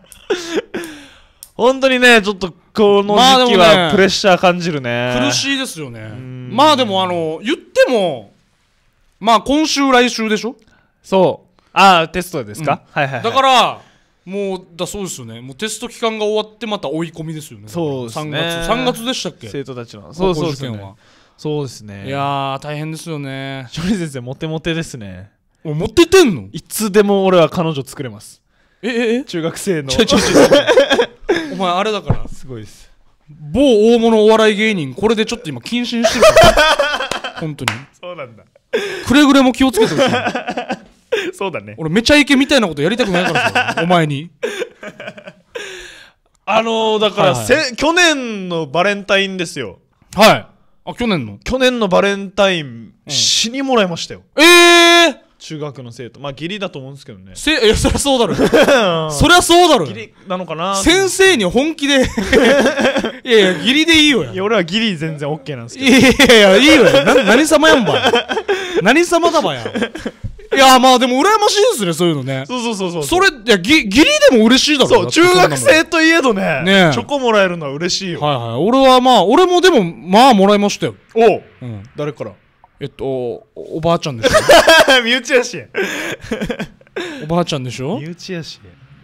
Speaker 1: 本当にねちょっとこの時期はプレッシャー感じるね,、苦しいですよねまあでもあの言ってもまあ今週来週でしょそうああテストですか、うん、はいはい、はい、だからもうだそうですよねもうテスト期間が終わってまた追い込みですよねそうですね3月3月でしたっけ生徒たちのそうそうですねそうですねいや大変ですよね処理先生モテモテですねうモテてんのいつでも俺は彼女作れますえええ中学生のお前あれだからすごいです某大物お笑い芸人これでちょっと今謹慎してるから 本当にそうなんだくれぐれも気をつけてださい そうだね俺めちゃイケみたいなことやりたくないからさ お前にあのー、だから、はいはい、去年のバレンタインですよはいあ去年の去年のバレンタイン、うん、死にもらいましたよええー、中学の生徒まあ義理だと思うんですけどねせいやそりゃそうだろ そりゃそうだろ義理なのかな先生に本気で いやいや義理でいいよやいや俺は義理全然 OK なんですけどいやいやいやいいよや何様やんば何様だばやいやまあでも羨ましいですねそういうのねそうそうそうそうそれいやぎギリでも嬉しいだろそう中学生といえどねねチョコもらえるのは嬉しいよはいはい俺はまあ俺もでもまあもらいましたよおう、うん、誰からえっとおばあちゃんでしょ 身内やし おばあちゃんでしょ身内やし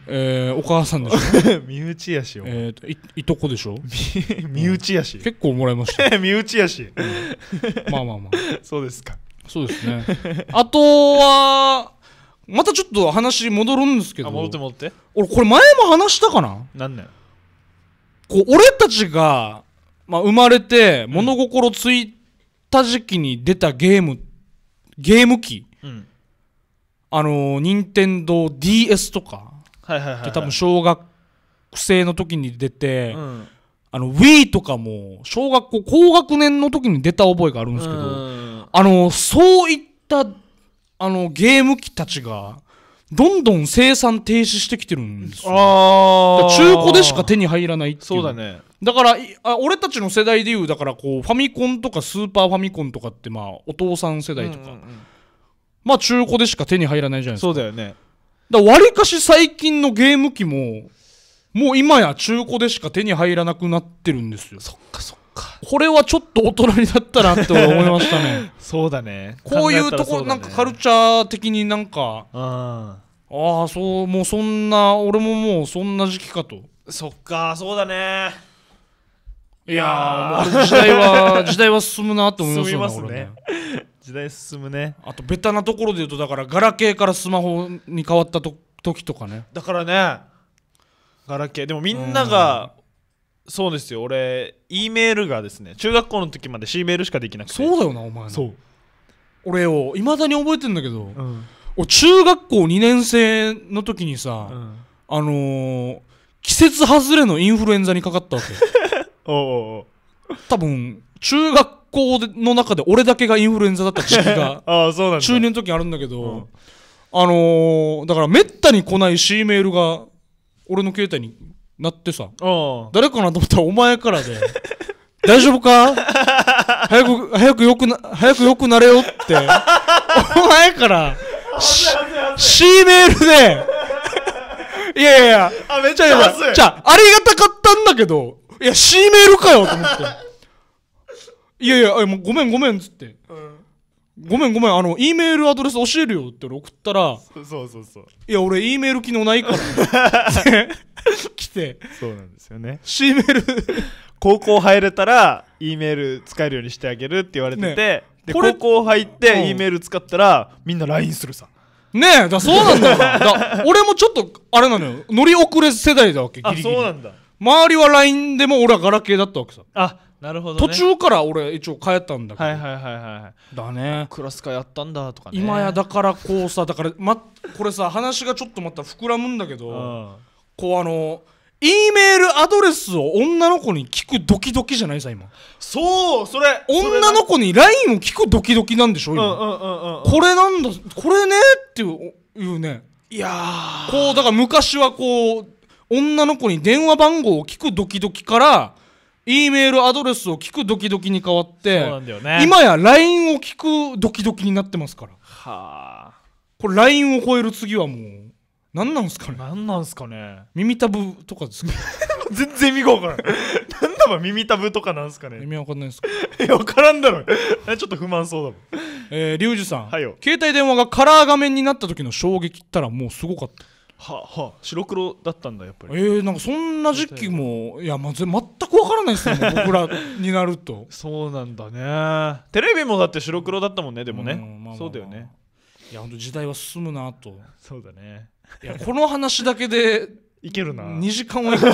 Speaker 1: えー、お母さんでしょ 身内やしえー、いいとこでしょ身内やし、うん、結構もらいました身内やし、うん、まあまあまあそうですかそうですね あとはまたちょっと話戻るんですけどあ戻って戻って俺これ前も話したかな何年こう俺たちが、まあ、生まれて物心ついた時期に出たゲーム、ゲーム機、うん、あの任天堂 d s とか、はいはいはい、はい、多分小学生の時に出て、うん、あの、Wii とかも、小学校、高学年の時に出た覚えがあるんですけど、あの、そういった、あの、ゲーム機たちが、どんどん生産停止してきてるんですよ、中古でしか手に入らないっていうそうだねだからあ俺たちの世代でいうだからこうファミコンとかスーパーファミコンとかってまあお父さん世代とか、うんうんうん、まあ中古でしか手に入らないじゃないですかそうだよねだわりかし最近のゲーム機ももう今や中古でしか手に入らなくなってるんですよそっかそっかこれはちょっと大人になったなって思いましたね そうだねこういうとこ、ね、なんかカルチャー的になんかああそうもうそんな俺ももうそんな時期かとそっかそうだねいやーもう時代は 時代は進むなって思いますよねすねね時代進むねあとベタなところで言うとだからガラケーからスマホに変わったと時とかねだからねガラケーでもみんなが、そうですよ俺 E メールがですね中学校の時まで C メールしかできなくてそうだよなお前のそう俺をいまだに覚えてんだけど、うん俺中学校2年生の時にさ、うんあのー、季節外れのインフルエンザにかかったわけ おうおう多分中学校での中で俺だけがインフルエンザだった時期が ああそうなんだ中年の時あるんだけど、うんあのーだからめったに来ない C メールが俺の携帯になってさ誰かなと思ったらお前からで 大丈夫か早く早くよくな早くよくなれよって お前から C メールでいやいやいやあめちゃやじゃあありがたかったんだけどいや C メールかよと思って いやいやもうごめんごめんっつって、うんごめんごめんあの E メールアドレス教えるよって送ったらそうそうそういや俺 E メール機能ないから来てそうなんですよね C メール高校入れたら E メール使えるようにしてあげるって言われてて、ね、高校入って E メール使ったら、うん、みんな LINE するさねえだそうなんだよだ俺もちょっとあれなのよ乗り遅れ世代だわけギリギリあそうなんだ周りは LINE でも俺はガラケーだったわけさあなるほど、ね、途中から俺一応変えたんだけどはいはいはいはいだねクラス会やったんだとかね今やだからこうさだから、ま、これさ話がちょっとまた膨らむんだけど、うん、こうあの E メールアドレスを女の子に聞くドキドキじゃないさ今そうそれ女の子に LINE を聞くドキドキなんでしょ今これなんだこれねっていういうねいやこうだから昔はこう女の子に電話番号を聞くドキドキから E メールアドレスを聞くドキドキに変わってそうなんだよ、ね、今や LINE を聞くドキドキになってますからはあこれ LINE を超える次はもう何なんすかね何なんすかね耳たぶとかですか 全然意味が分からんなんだば耳たぶとかなんすかね意味分かんないですかいや分からんだろちょっと不満そうだもんえー、リュウジさん、はい、携帯電話がカラー画面になった時の衝撃ったらもうすごかったはは白黒だったんだやっぱりえー、なんかそんな時期もいや、ま、全く分からないですね 僕らになるとそうなんだねテレビもだって白黒だったもんねでもね、まあまあまあ、そうだよねいや本当時代は進むなとそうだねいやこの話だけでいけるな2時間はいく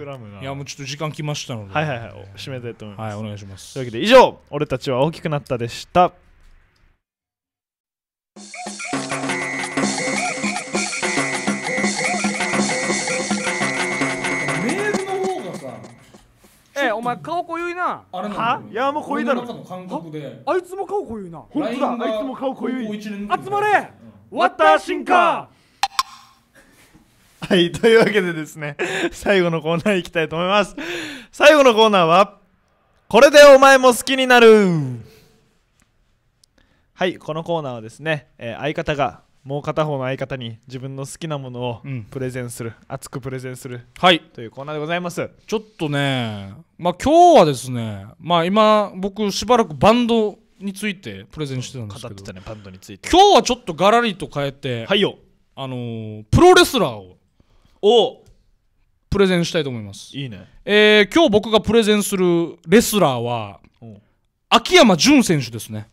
Speaker 1: 膨らむないやもうちょっと時間きましたのではいはいはい、締めたいと思いますはいお願いしますというわけで以上「俺たちは大きくなった」でしたお前顔濃ゆいなあれないやもう濃いだろの感覚であいつも顔濃ゆいな本当だあいつも顔濃ゆい集まれワッター進化はい、というわけでですね、最後のコーナーいきたいと思います。最後のコーナーは、これでお前も好きになるはい、このコーナーはですね、えー、相方がもう片方の相方に自分の好きなものをプレゼンする、うん、熱くプレゼンする、はい、というコーナーでございますちょっとね、まあ、今日はですね、まあ、今僕しばらくバンドについてプレゼンしてたんですけど、ね、バンドについて今日はちょっとガラリと変えて、はいよあのー、プロレスラーををプレゼンしたいと思いますいいね、えー、今日僕がプレゼンするレスラーは秋山純選手ですね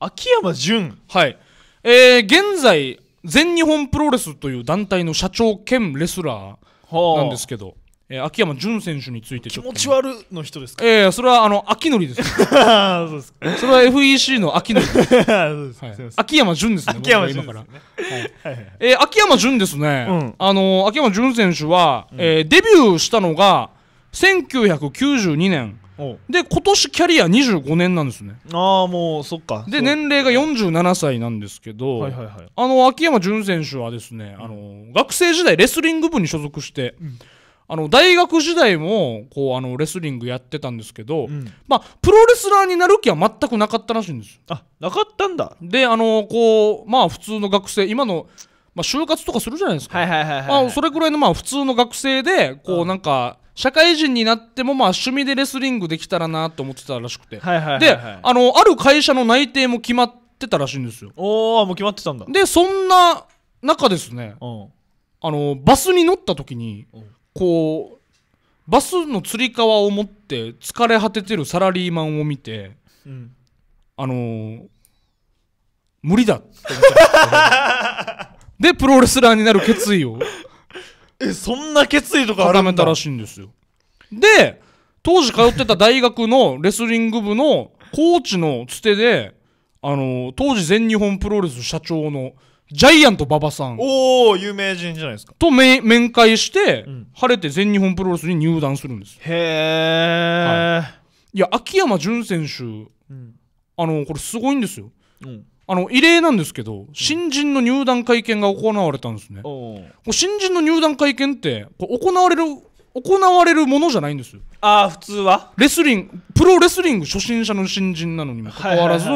Speaker 1: 秋山純はいえー、現在全日本プロレスという団体の社長兼レスラーなんですけど、えー、秋山純選手についてちょっ気持ち悪の人ですかえー、それはあの秋典です そうですかそれは FEC の秋典 です、ですはい秋山純ですね秋山純僕が今はいはいえー、秋山純ですね、うんあの秋山純選手は、えーデビューしたのが1992年で今年キャリア25年なんですねああもうそっかで年齢が47歳なんですけど、はいはいはい、あの秋山純選手はですね、うん、あの学生時代レスリング部に所属して、うんあの大学時代もこうあのレスリングやってたんですけど、うん、まあ、プロレスラーになる気は全くなかったらしいんですあなかったんだであのこうまあ普通の学生今の、まあ、就活とかするじゃないですかそれぐらいのまあ普通の学生でこうなんか社会人になってもまあ趣味でレスリングできたらなと思ってたらしくて、であのある会社の内定も決まってたらしいんですよおおもう決まってたんだでそんな中ですね、うん、あのバスに乗った時に、うん、こうバスのつり革を持って疲れ果ててるサラリーマンを見て、うん、あのー、無理だって思っって でプロレスラーになる決意をえそんな決意とかあるめたらしいんですよで当時通ってた大学のレスリング部のコーチのつてであの当時全日本プロレス社長のジャイアント馬場さんおお有名人じゃないですかと面会して、うん晴れて全日本プロレスに入団するんですへえ、いや秋山純選手うんあのこれすごいんですようんあの異例なんですけど新人の入団会見が行われたんですね、新人の入団会見ってこ行われる行われるものじゃないんですよああ普通はレスリングプロレスリング初心者の新人なのにもかかわらず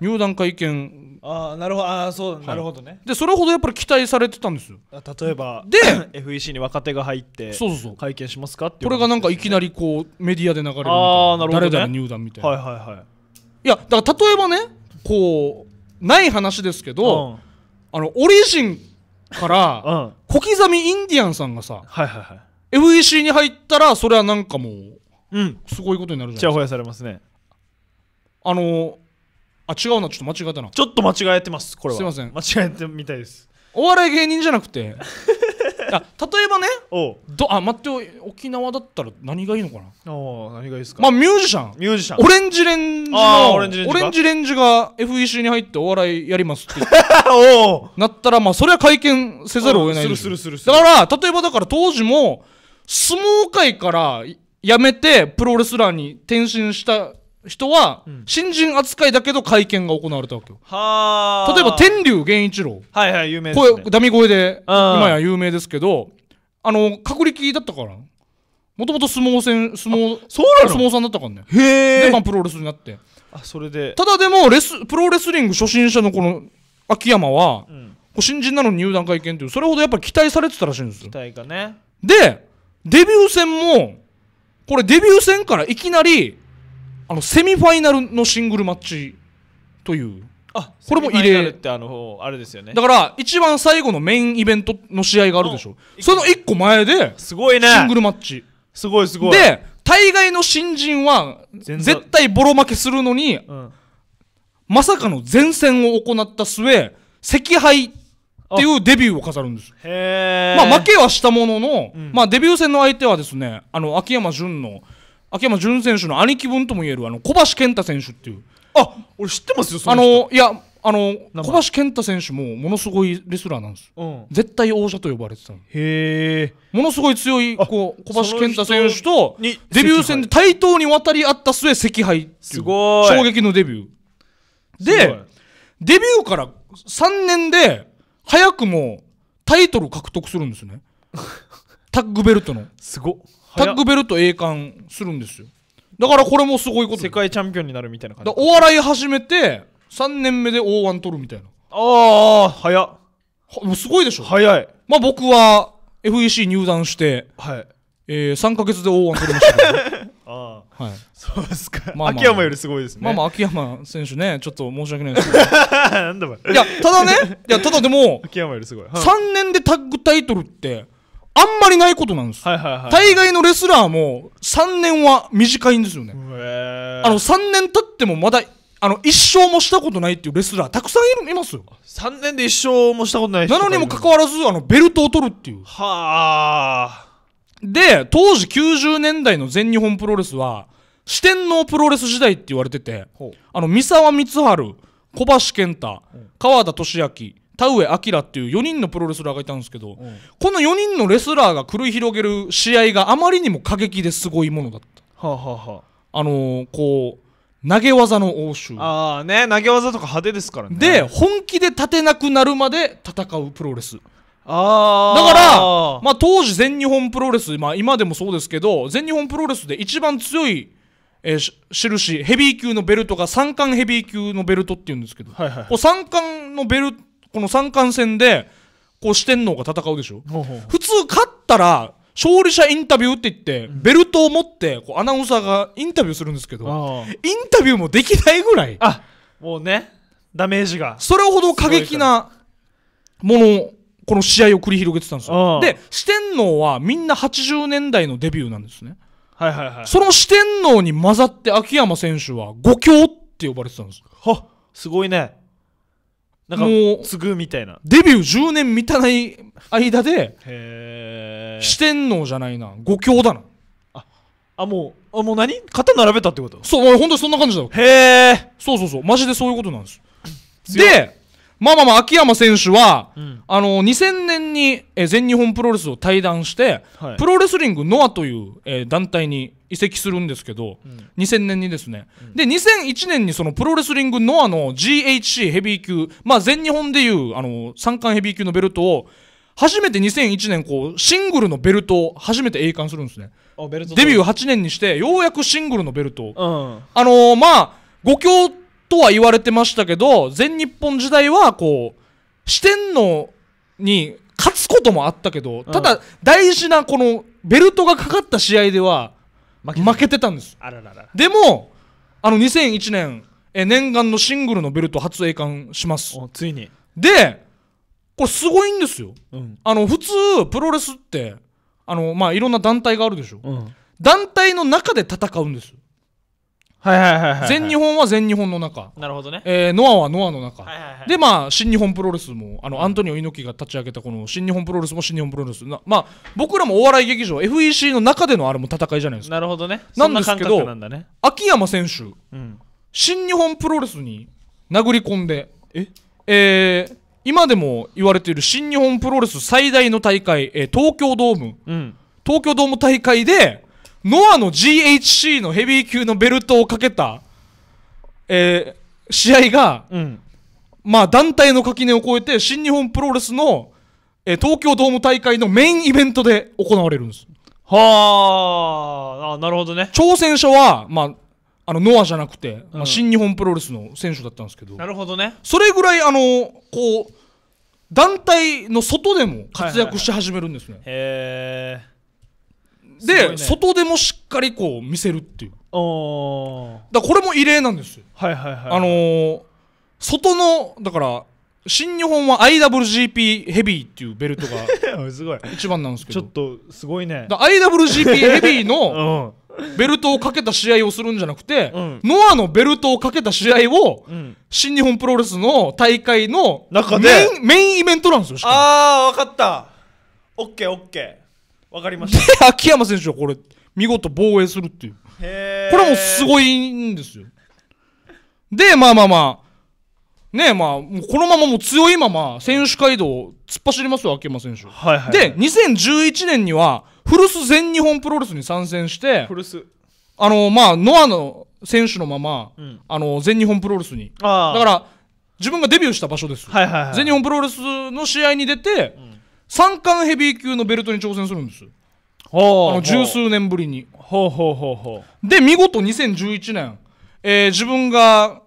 Speaker 1: 入団会見ああなるほどああそう、はい、なるほどねでそれほどやっぱり期待されてたんですよ例えばで FEC に若手が入ってそうそうそう会見しますかってこれがなんかいきなりこうメディアで流れるみたいなあなるほど、ね、誰々入団みたいなはいはいはいいやだから例えばねこうない話ですけど、うん、あのオリジンから、小刻みインディアンさんがさ、はいはいはい、FEC に入ったらそれはなんかもう、うん、すごいことになるじゃないですかちやほやされますねあのあ違うなちょっと間違えたなちょっと間違えてますこれはすいません間違えてみたいですお笑い芸人じゃなくてあ例えばねおどあ待って沖縄だったら何がいいのかなあ何がいいですか、まあミュージシャンミュージシャンオレンジレンジオレンジレンジが FEC に入ってお笑いやりますって おなったらまあそれは会見せざるを得ないですだから例えばだから当時も相撲界からや辞めてプロレスラーに転身した人は新人扱いだけど会見が行われたわけよ、例えば天竜源一郎はいはい有名です、ね、ダミ声で今や有名ですけどあの隔離だったからもともと相撲戦相撲相撲さんだったからねへえで、まあ、プロレスになってあそれでただでもレスプロレスリング初心者のこの秋山は、うん、新人なのに入団会見っていうそれほどやっぱり期待されてたらしいんですよ期待がねでデビュー戦もこれデビュー戦からいきなりあのセミファイナルのシングルマッチというあこれも異例ってあのあれですよねだから一番最後のメインイベントの試合があるでしょその1個前でシングルマッチすごいすごいで大概の新人は絶対ボロ負けするのに、うん、まさかの前戦を行った末惜敗っていうデビューを飾るんですへまあ、負けはしたものの、うん、まあ、デビュー戦の相手はですねあの秋山純の秋山純選手の兄貴分ともいえるあの小橋健太選手っていうあ俺知ってますよあのいやあの小橋健太選手もものすごいレスラーなんです、うん、絶対王者と呼ばれてたへえものすごい強いこう小橋健太選手とデビュー戦で対等に渡り合った末惜敗っていう衝撃のデビューでデビューから3年で早くもタイトル獲得するんですね タッグベルトのすごっタッグベルト栄冠するんですよだからこれもすごいこと世界チャンピオンになるみたいな感じお笑い始めて3年目で O1 取るみたいなああ早っもうすごいでしょ早いまあ僕は FEC 入団して、はいえー、3か月で O1 取りました ああ、はい、そうですか、まあまあ、秋山よりすごいですねまあまあ秋山選手ねちょっと申し訳ないですけど なんだいやただねいやただでも 秋山よりすごい、はい、3年でタッグタイトルってあんまりないことなんです、はいはいはい、大概のレスラーも3年は短いんですよねあの3年経ってもまだあの一生もしたことないっていうレスラーたくさんいるいますよ3年で一生もしたことないなのにもかかわらずあのベルトを取るっていうはあで当時90年代の全日本プロレスは四天王プロレス時代って言われててあの三沢光晴小橋健太川田俊明田上明っていう4人のプロレスラーがいたんですけど、うん、この4人のレスラーが繰り広げる試合があまりにも過激ですごいものだった。はあはあはあ、あのー、こう投げ技の応酬ああね投げ技とか派手ですからねで本気で立てなくなるまで戦うプロレスあだから、まあ、当時全日本プロレス、まあ、今でもそうですけど全日本プロレスで一番強い、えー、印ヘビー級のベルトが三冠ヘビー級のベルトっていうんですけど、はいはい、冠のベルトこの三冠戦でこう四天王が戦うでしょ普通勝ったら勝利者インタビューって言って、ベルトを持ってこうアナウンサーがインタビューするんですけどインタビューもできないぐらいあもうねダメージがそれほど過激なものこの試合を繰り広げてたんですよで四天王はみんな80年代のデビューなんですねはいはいはいその四天王に混ざって秋山選手は五強って呼ばれてたんですはすごいねなんかもう継ぐみたいなデビュー10年満たない間で四天王じゃないな五強だなああもうあもう何肩並べたってことそう本当にそんな感じだよへえそうそうそうマジでそういうことなんですでまあまあまあ秋山選手は、うん、あの2000年に、え全日本プロレスを退団して、はい、プロレスリングノアという、え団体に移籍するんですけど、うん、2000年にですね、うん、で2001年にそのプロレスリングノアの GHC ヘビー級、まあ、全日本でいうあの三冠ヘビー級のベルトを初めて2001年こうシングルのベルトを初めて栄冠するんですねデビュー8年にしてようやくシングルのベルトを、うん、あのー、まあ5強とは言われてましたけど、全日本時代は、こう、四天王に勝つこともあったけど、ただ、大事なこのベルトがかかった試合では、負けてたんです。あらららでも、あの2001年、え念願のシングルのベルト初栄冠します。ついに。で、これすごいんですよ。うん、あの普通、プロレスって、あのまあ、いろんな団体があるでしょ。うん団体の中で戦うんですはいはいはいはい、全日本は全日本の中なるほどね、えー、ノアはノアの中、はいはいはい、でまあ新日本プロレスもあのアントニオ猪木が立ち上げたこの新日本プロレスも新日本プロレスなまあ僕らもお笑い劇場 FEC の中でのあれも戦いじゃないですかなるほどねなんですけど、ね、秋山選手、うん、新日本プロレスに殴り込んでええー、今でも言われている新日本プロレス最大の大会、えー、東京ドーム、うん、東京ドーム大会でノアの GHC のヘビー級のベルトをかけた、えー、試合が、うん、まあ、団体の垣根を越えて新日本プロレスの、えー、東京ドーム大会のメインイベントで行われるんです。はあ、なるほどね。挑戦者は、まあ、あのノアじゃなくて、うん、まあ、新日本プロレスの選手だったんですけどなるほどねそれぐらいあのこう団体の外でも活躍し始めるんですね、はいはいはい、へえで、ね、外でもしっかりこう見せるっていうだこれも異例なんですよはいはいはいあのー、外のだから新日本は IWGP ヘビーっていうベルトが 一番なんですけどちょっとすごいね IWGP ヘビーの ベルトをかけた試合をするんじゃなくて、うん、ノアのベルトをかけた試合を、うん、新日本プロレスの大会の中でメインイベントなんですよああ分かったオッケーオッケーわかりました。秋山選手はこれ、見事防衛するっていう。これもすごいんですよ。で、まあまあまあ、ねまあ、このままもう強いまま、選手街道を突っ走りますよ、秋山選手。はいはい、で、2011年には、古巣全日本プロレスに参戦して、古巣。あの、まあ、ノアの選手のまま、うん、あの、全日本プロレスに。だから、自分がデビューした場所です、はいはいはい、全日本プロレスの試合に出て、うん三冠ヘビー級のベルトに挑戦するんですあの十数年ぶりにほうほうほうほうで見事2011年、えー、自分が、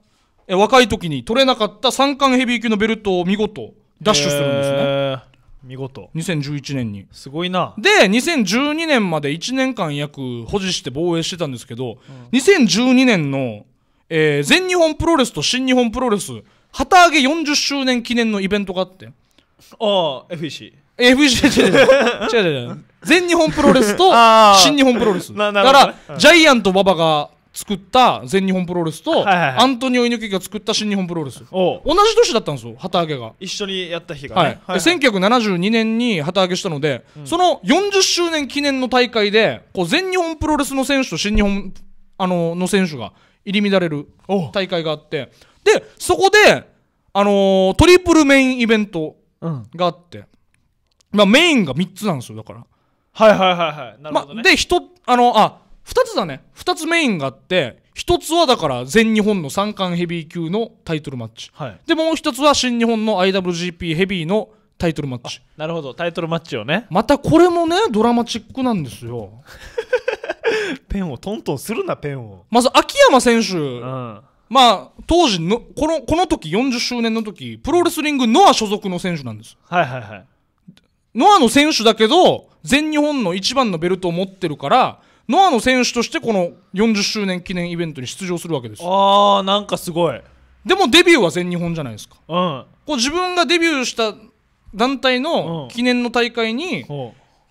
Speaker 1: えー、若い時に取れなかった三冠ヘビー級のベルトを見事ダッシュするんですね、えー見事2011年にすごいなで2012年まで1年間約保持して防衛してたんですけど、うん、2012年の、えー、全日本プロレスと新日本プロレス旗揚げ40周年記念のイベントがあってああ FEC FJ 違う違う違う違う全日本プロレスと新日本プロレスだから、ジャイアント馬場が作った全日本プロレスと、アントニオ猪木が作った新日本プロレス同じ年だったんですよ旗揚げが。一緒にやった日がねはい、で1972年に旗揚げしたので、その40周年記念の大会でこう全日本プロレスの選手と新日本あのの選手が入り乱れる大会があってでそこで、あのートリプルメインイベントがあってまあ、メインが3つなんですよだからはいはいはいはいなるほど、ね、まあ、で1あのあ2つだね2つメインがあって1つはだから全日本の三冠ヘビー級のタイトルマッチ、はい、でもう1つは新日本の IWGP ヘビーのタイトルマッチなるほどタイトルマッチをねまたこれもねドラマチックなんですよ ペンをトントンするなペンをまず秋山選手、うん、まあ当時のこのこの時40周年の時プロレスリングノア所属の選手なんですはいはいはいノアの選手だけど、全日本の一番のベルトを持ってるから、ノアの選手としてこの40周年記念イベントに出場するわけですあーなんかすごいでもデビューは全日本じゃないですか、うん、こう自分がデビューした団体の記念の大会に、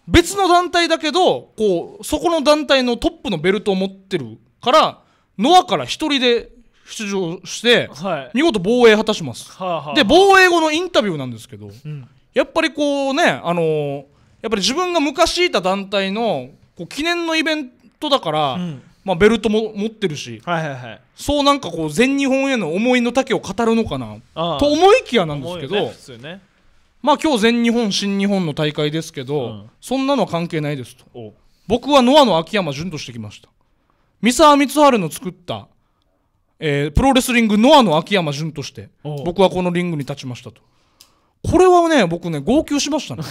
Speaker 1: 別の団体だけどこうそこの団体のトップのベルトを持ってるからノアから1人で出場して、はい、見事防衛果たします、はあはあ、で防衛後のインタビューなんですけど、うん、やっぱりこうねあのー、やっぱり自分が昔いた団体のこう記念のイベントだから、うん、まあ、ベルトも持ってるし、はいはいはい、そうなんかこう全日本への思いの丈を語るのかなと思いきやなんですけど、ねね、まあ今日全日本新日本の大会ですけど、うん、そんなのは関係ないですと僕はノアの秋山潤としてきました三沢光晴の作った、えー、プロレスリングノアの秋山潤として僕はこのリングに立ちましたとこれはね僕ね号泣しましたね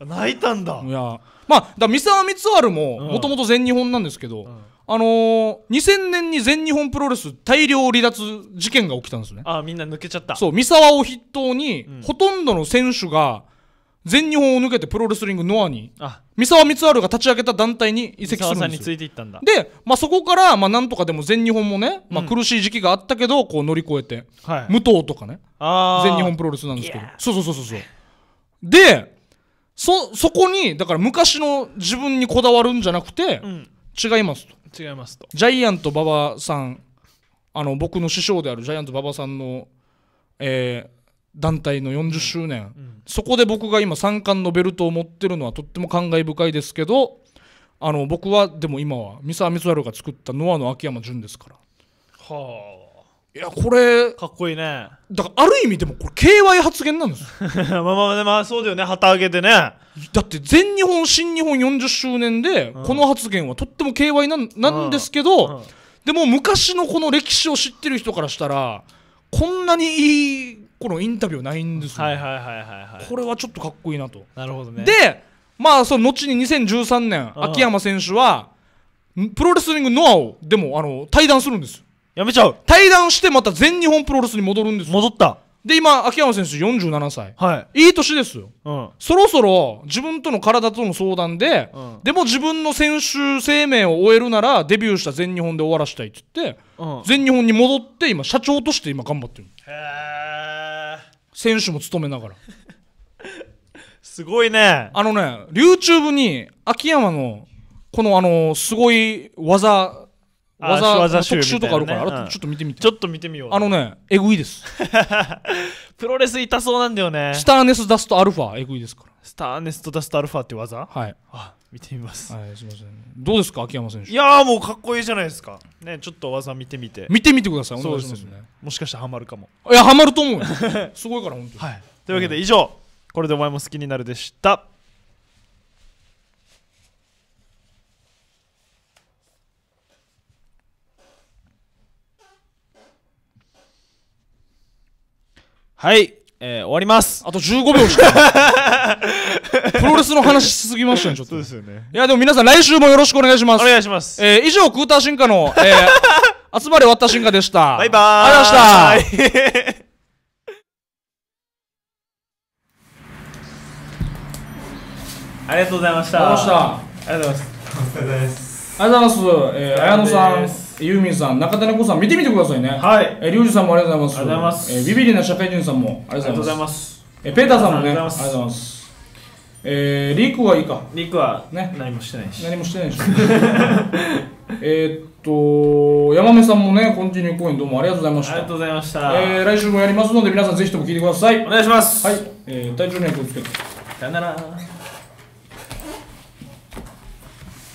Speaker 1: 泣いたんだいやまあだ三沢光晴ももともと全日本なんですけど、うん、あのー、2000年に全日本プロレス大量離脱事件が起きたんですねあみんな抜けちゃったそう三沢を筆頭に、うん、ほとんどの選手が全日本を抜けてプロレスリングノアに三沢光晴が立ち上げた団体に移籍するんですで、まあ、そこから、まあ、なんとかでも全日本もね、まあ、苦しい時期があったけど、こう乗り越えて、はい、武藤とかね全日本プロレスなんですけどそうそうそうそうそうでそそこにだから昔の自分にこだわるんじゃなくて、うん、違います
Speaker 2: と違いますとジ
Speaker 1: ャイアント馬場さんあの僕の師匠であるジャイアント馬場さんの、えー、団体の40周年、うんそこで僕が今三冠のベルトを持ってるのはとっても感慨深いですけどあの僕はでも今は三沢光晴が作ったノアの秋山純ですからはあいやこれかっこいいねだからある意味でもこれ KY 発言なんです まあまあまあそうだよね旗揚げでねだって全日本新日本40周年で、この発言はとっても KY なんなんですけど、うんうん、でも昔のこの歴史を知ってる人からしたらこんなにいいこのインタビューないんですよ、はいはいはいはい、これはちょっとかっこいいなとなるほどねでまあその後に2013年秋山選手はプロレスリングノアをでもあの対談するんですやめちゃう対談してまた全日本プロレスに戻るんです戻ったで今秋山選手47歳、はい、いい年ですよ、うん、そろそろ自分との体との相談で、うん、でも自分の選手生命を終えるならデビューした全日本で終わらせたいっつって、うん、全日本に戻って今社長として今頑張ってるへえ選手も務めながらすごいねあのね YouTube に秋山のこのあのすごい技
Speaker 2: 技特集とかあるから、ちょっと見てみて、ち
Speaker 1: ょっと見てみようあのねえぐいです プロレス痛そうなんだよねスターネスダストアルファえぐいですからスターネスダストアルファって技はいあ見てみます。はい、すみません。どうですか、秋山選手。いやもうかっこいいじゃないですか。ね、ちょっと技見てみて。見てみてください。そうですね。もしかしたらハマるかも。いや、ハマると思う。すごいから、本当に。はい。というわけで、以上、これでお前も好きになるでした。はい、えー、終わりますあと15秒しか プロレスの話しすぎましたねちょっとそうですよねいやでも皆さん来週もよろしくお願いしますお願いします、えー、以上クーター進化の、えー、集まり終わった進化でしたバイバーイありがとうございましたありがとうございましたありがとうございますありがとうございますありがとうございます、え綾野さんユーミンさん、中田猫さん、見てみてくださいね。はい。えリュウジさんもありがとうございます。ありがとうございます。えー、ビビリな社会人さんもありがとうございます。えペーターさんもね、ありがとうございます。えー、リークはいいか。リークはね、何もしてないし。何もしてないし。えっと、山目さんもね、コンティニュー公演どうもありがとうございました。ありがとうございました。えー、来週もやりますので、皆さんぜひとも聞いてください。お願いします。はい。えー、体調には気をつけて。さよなら。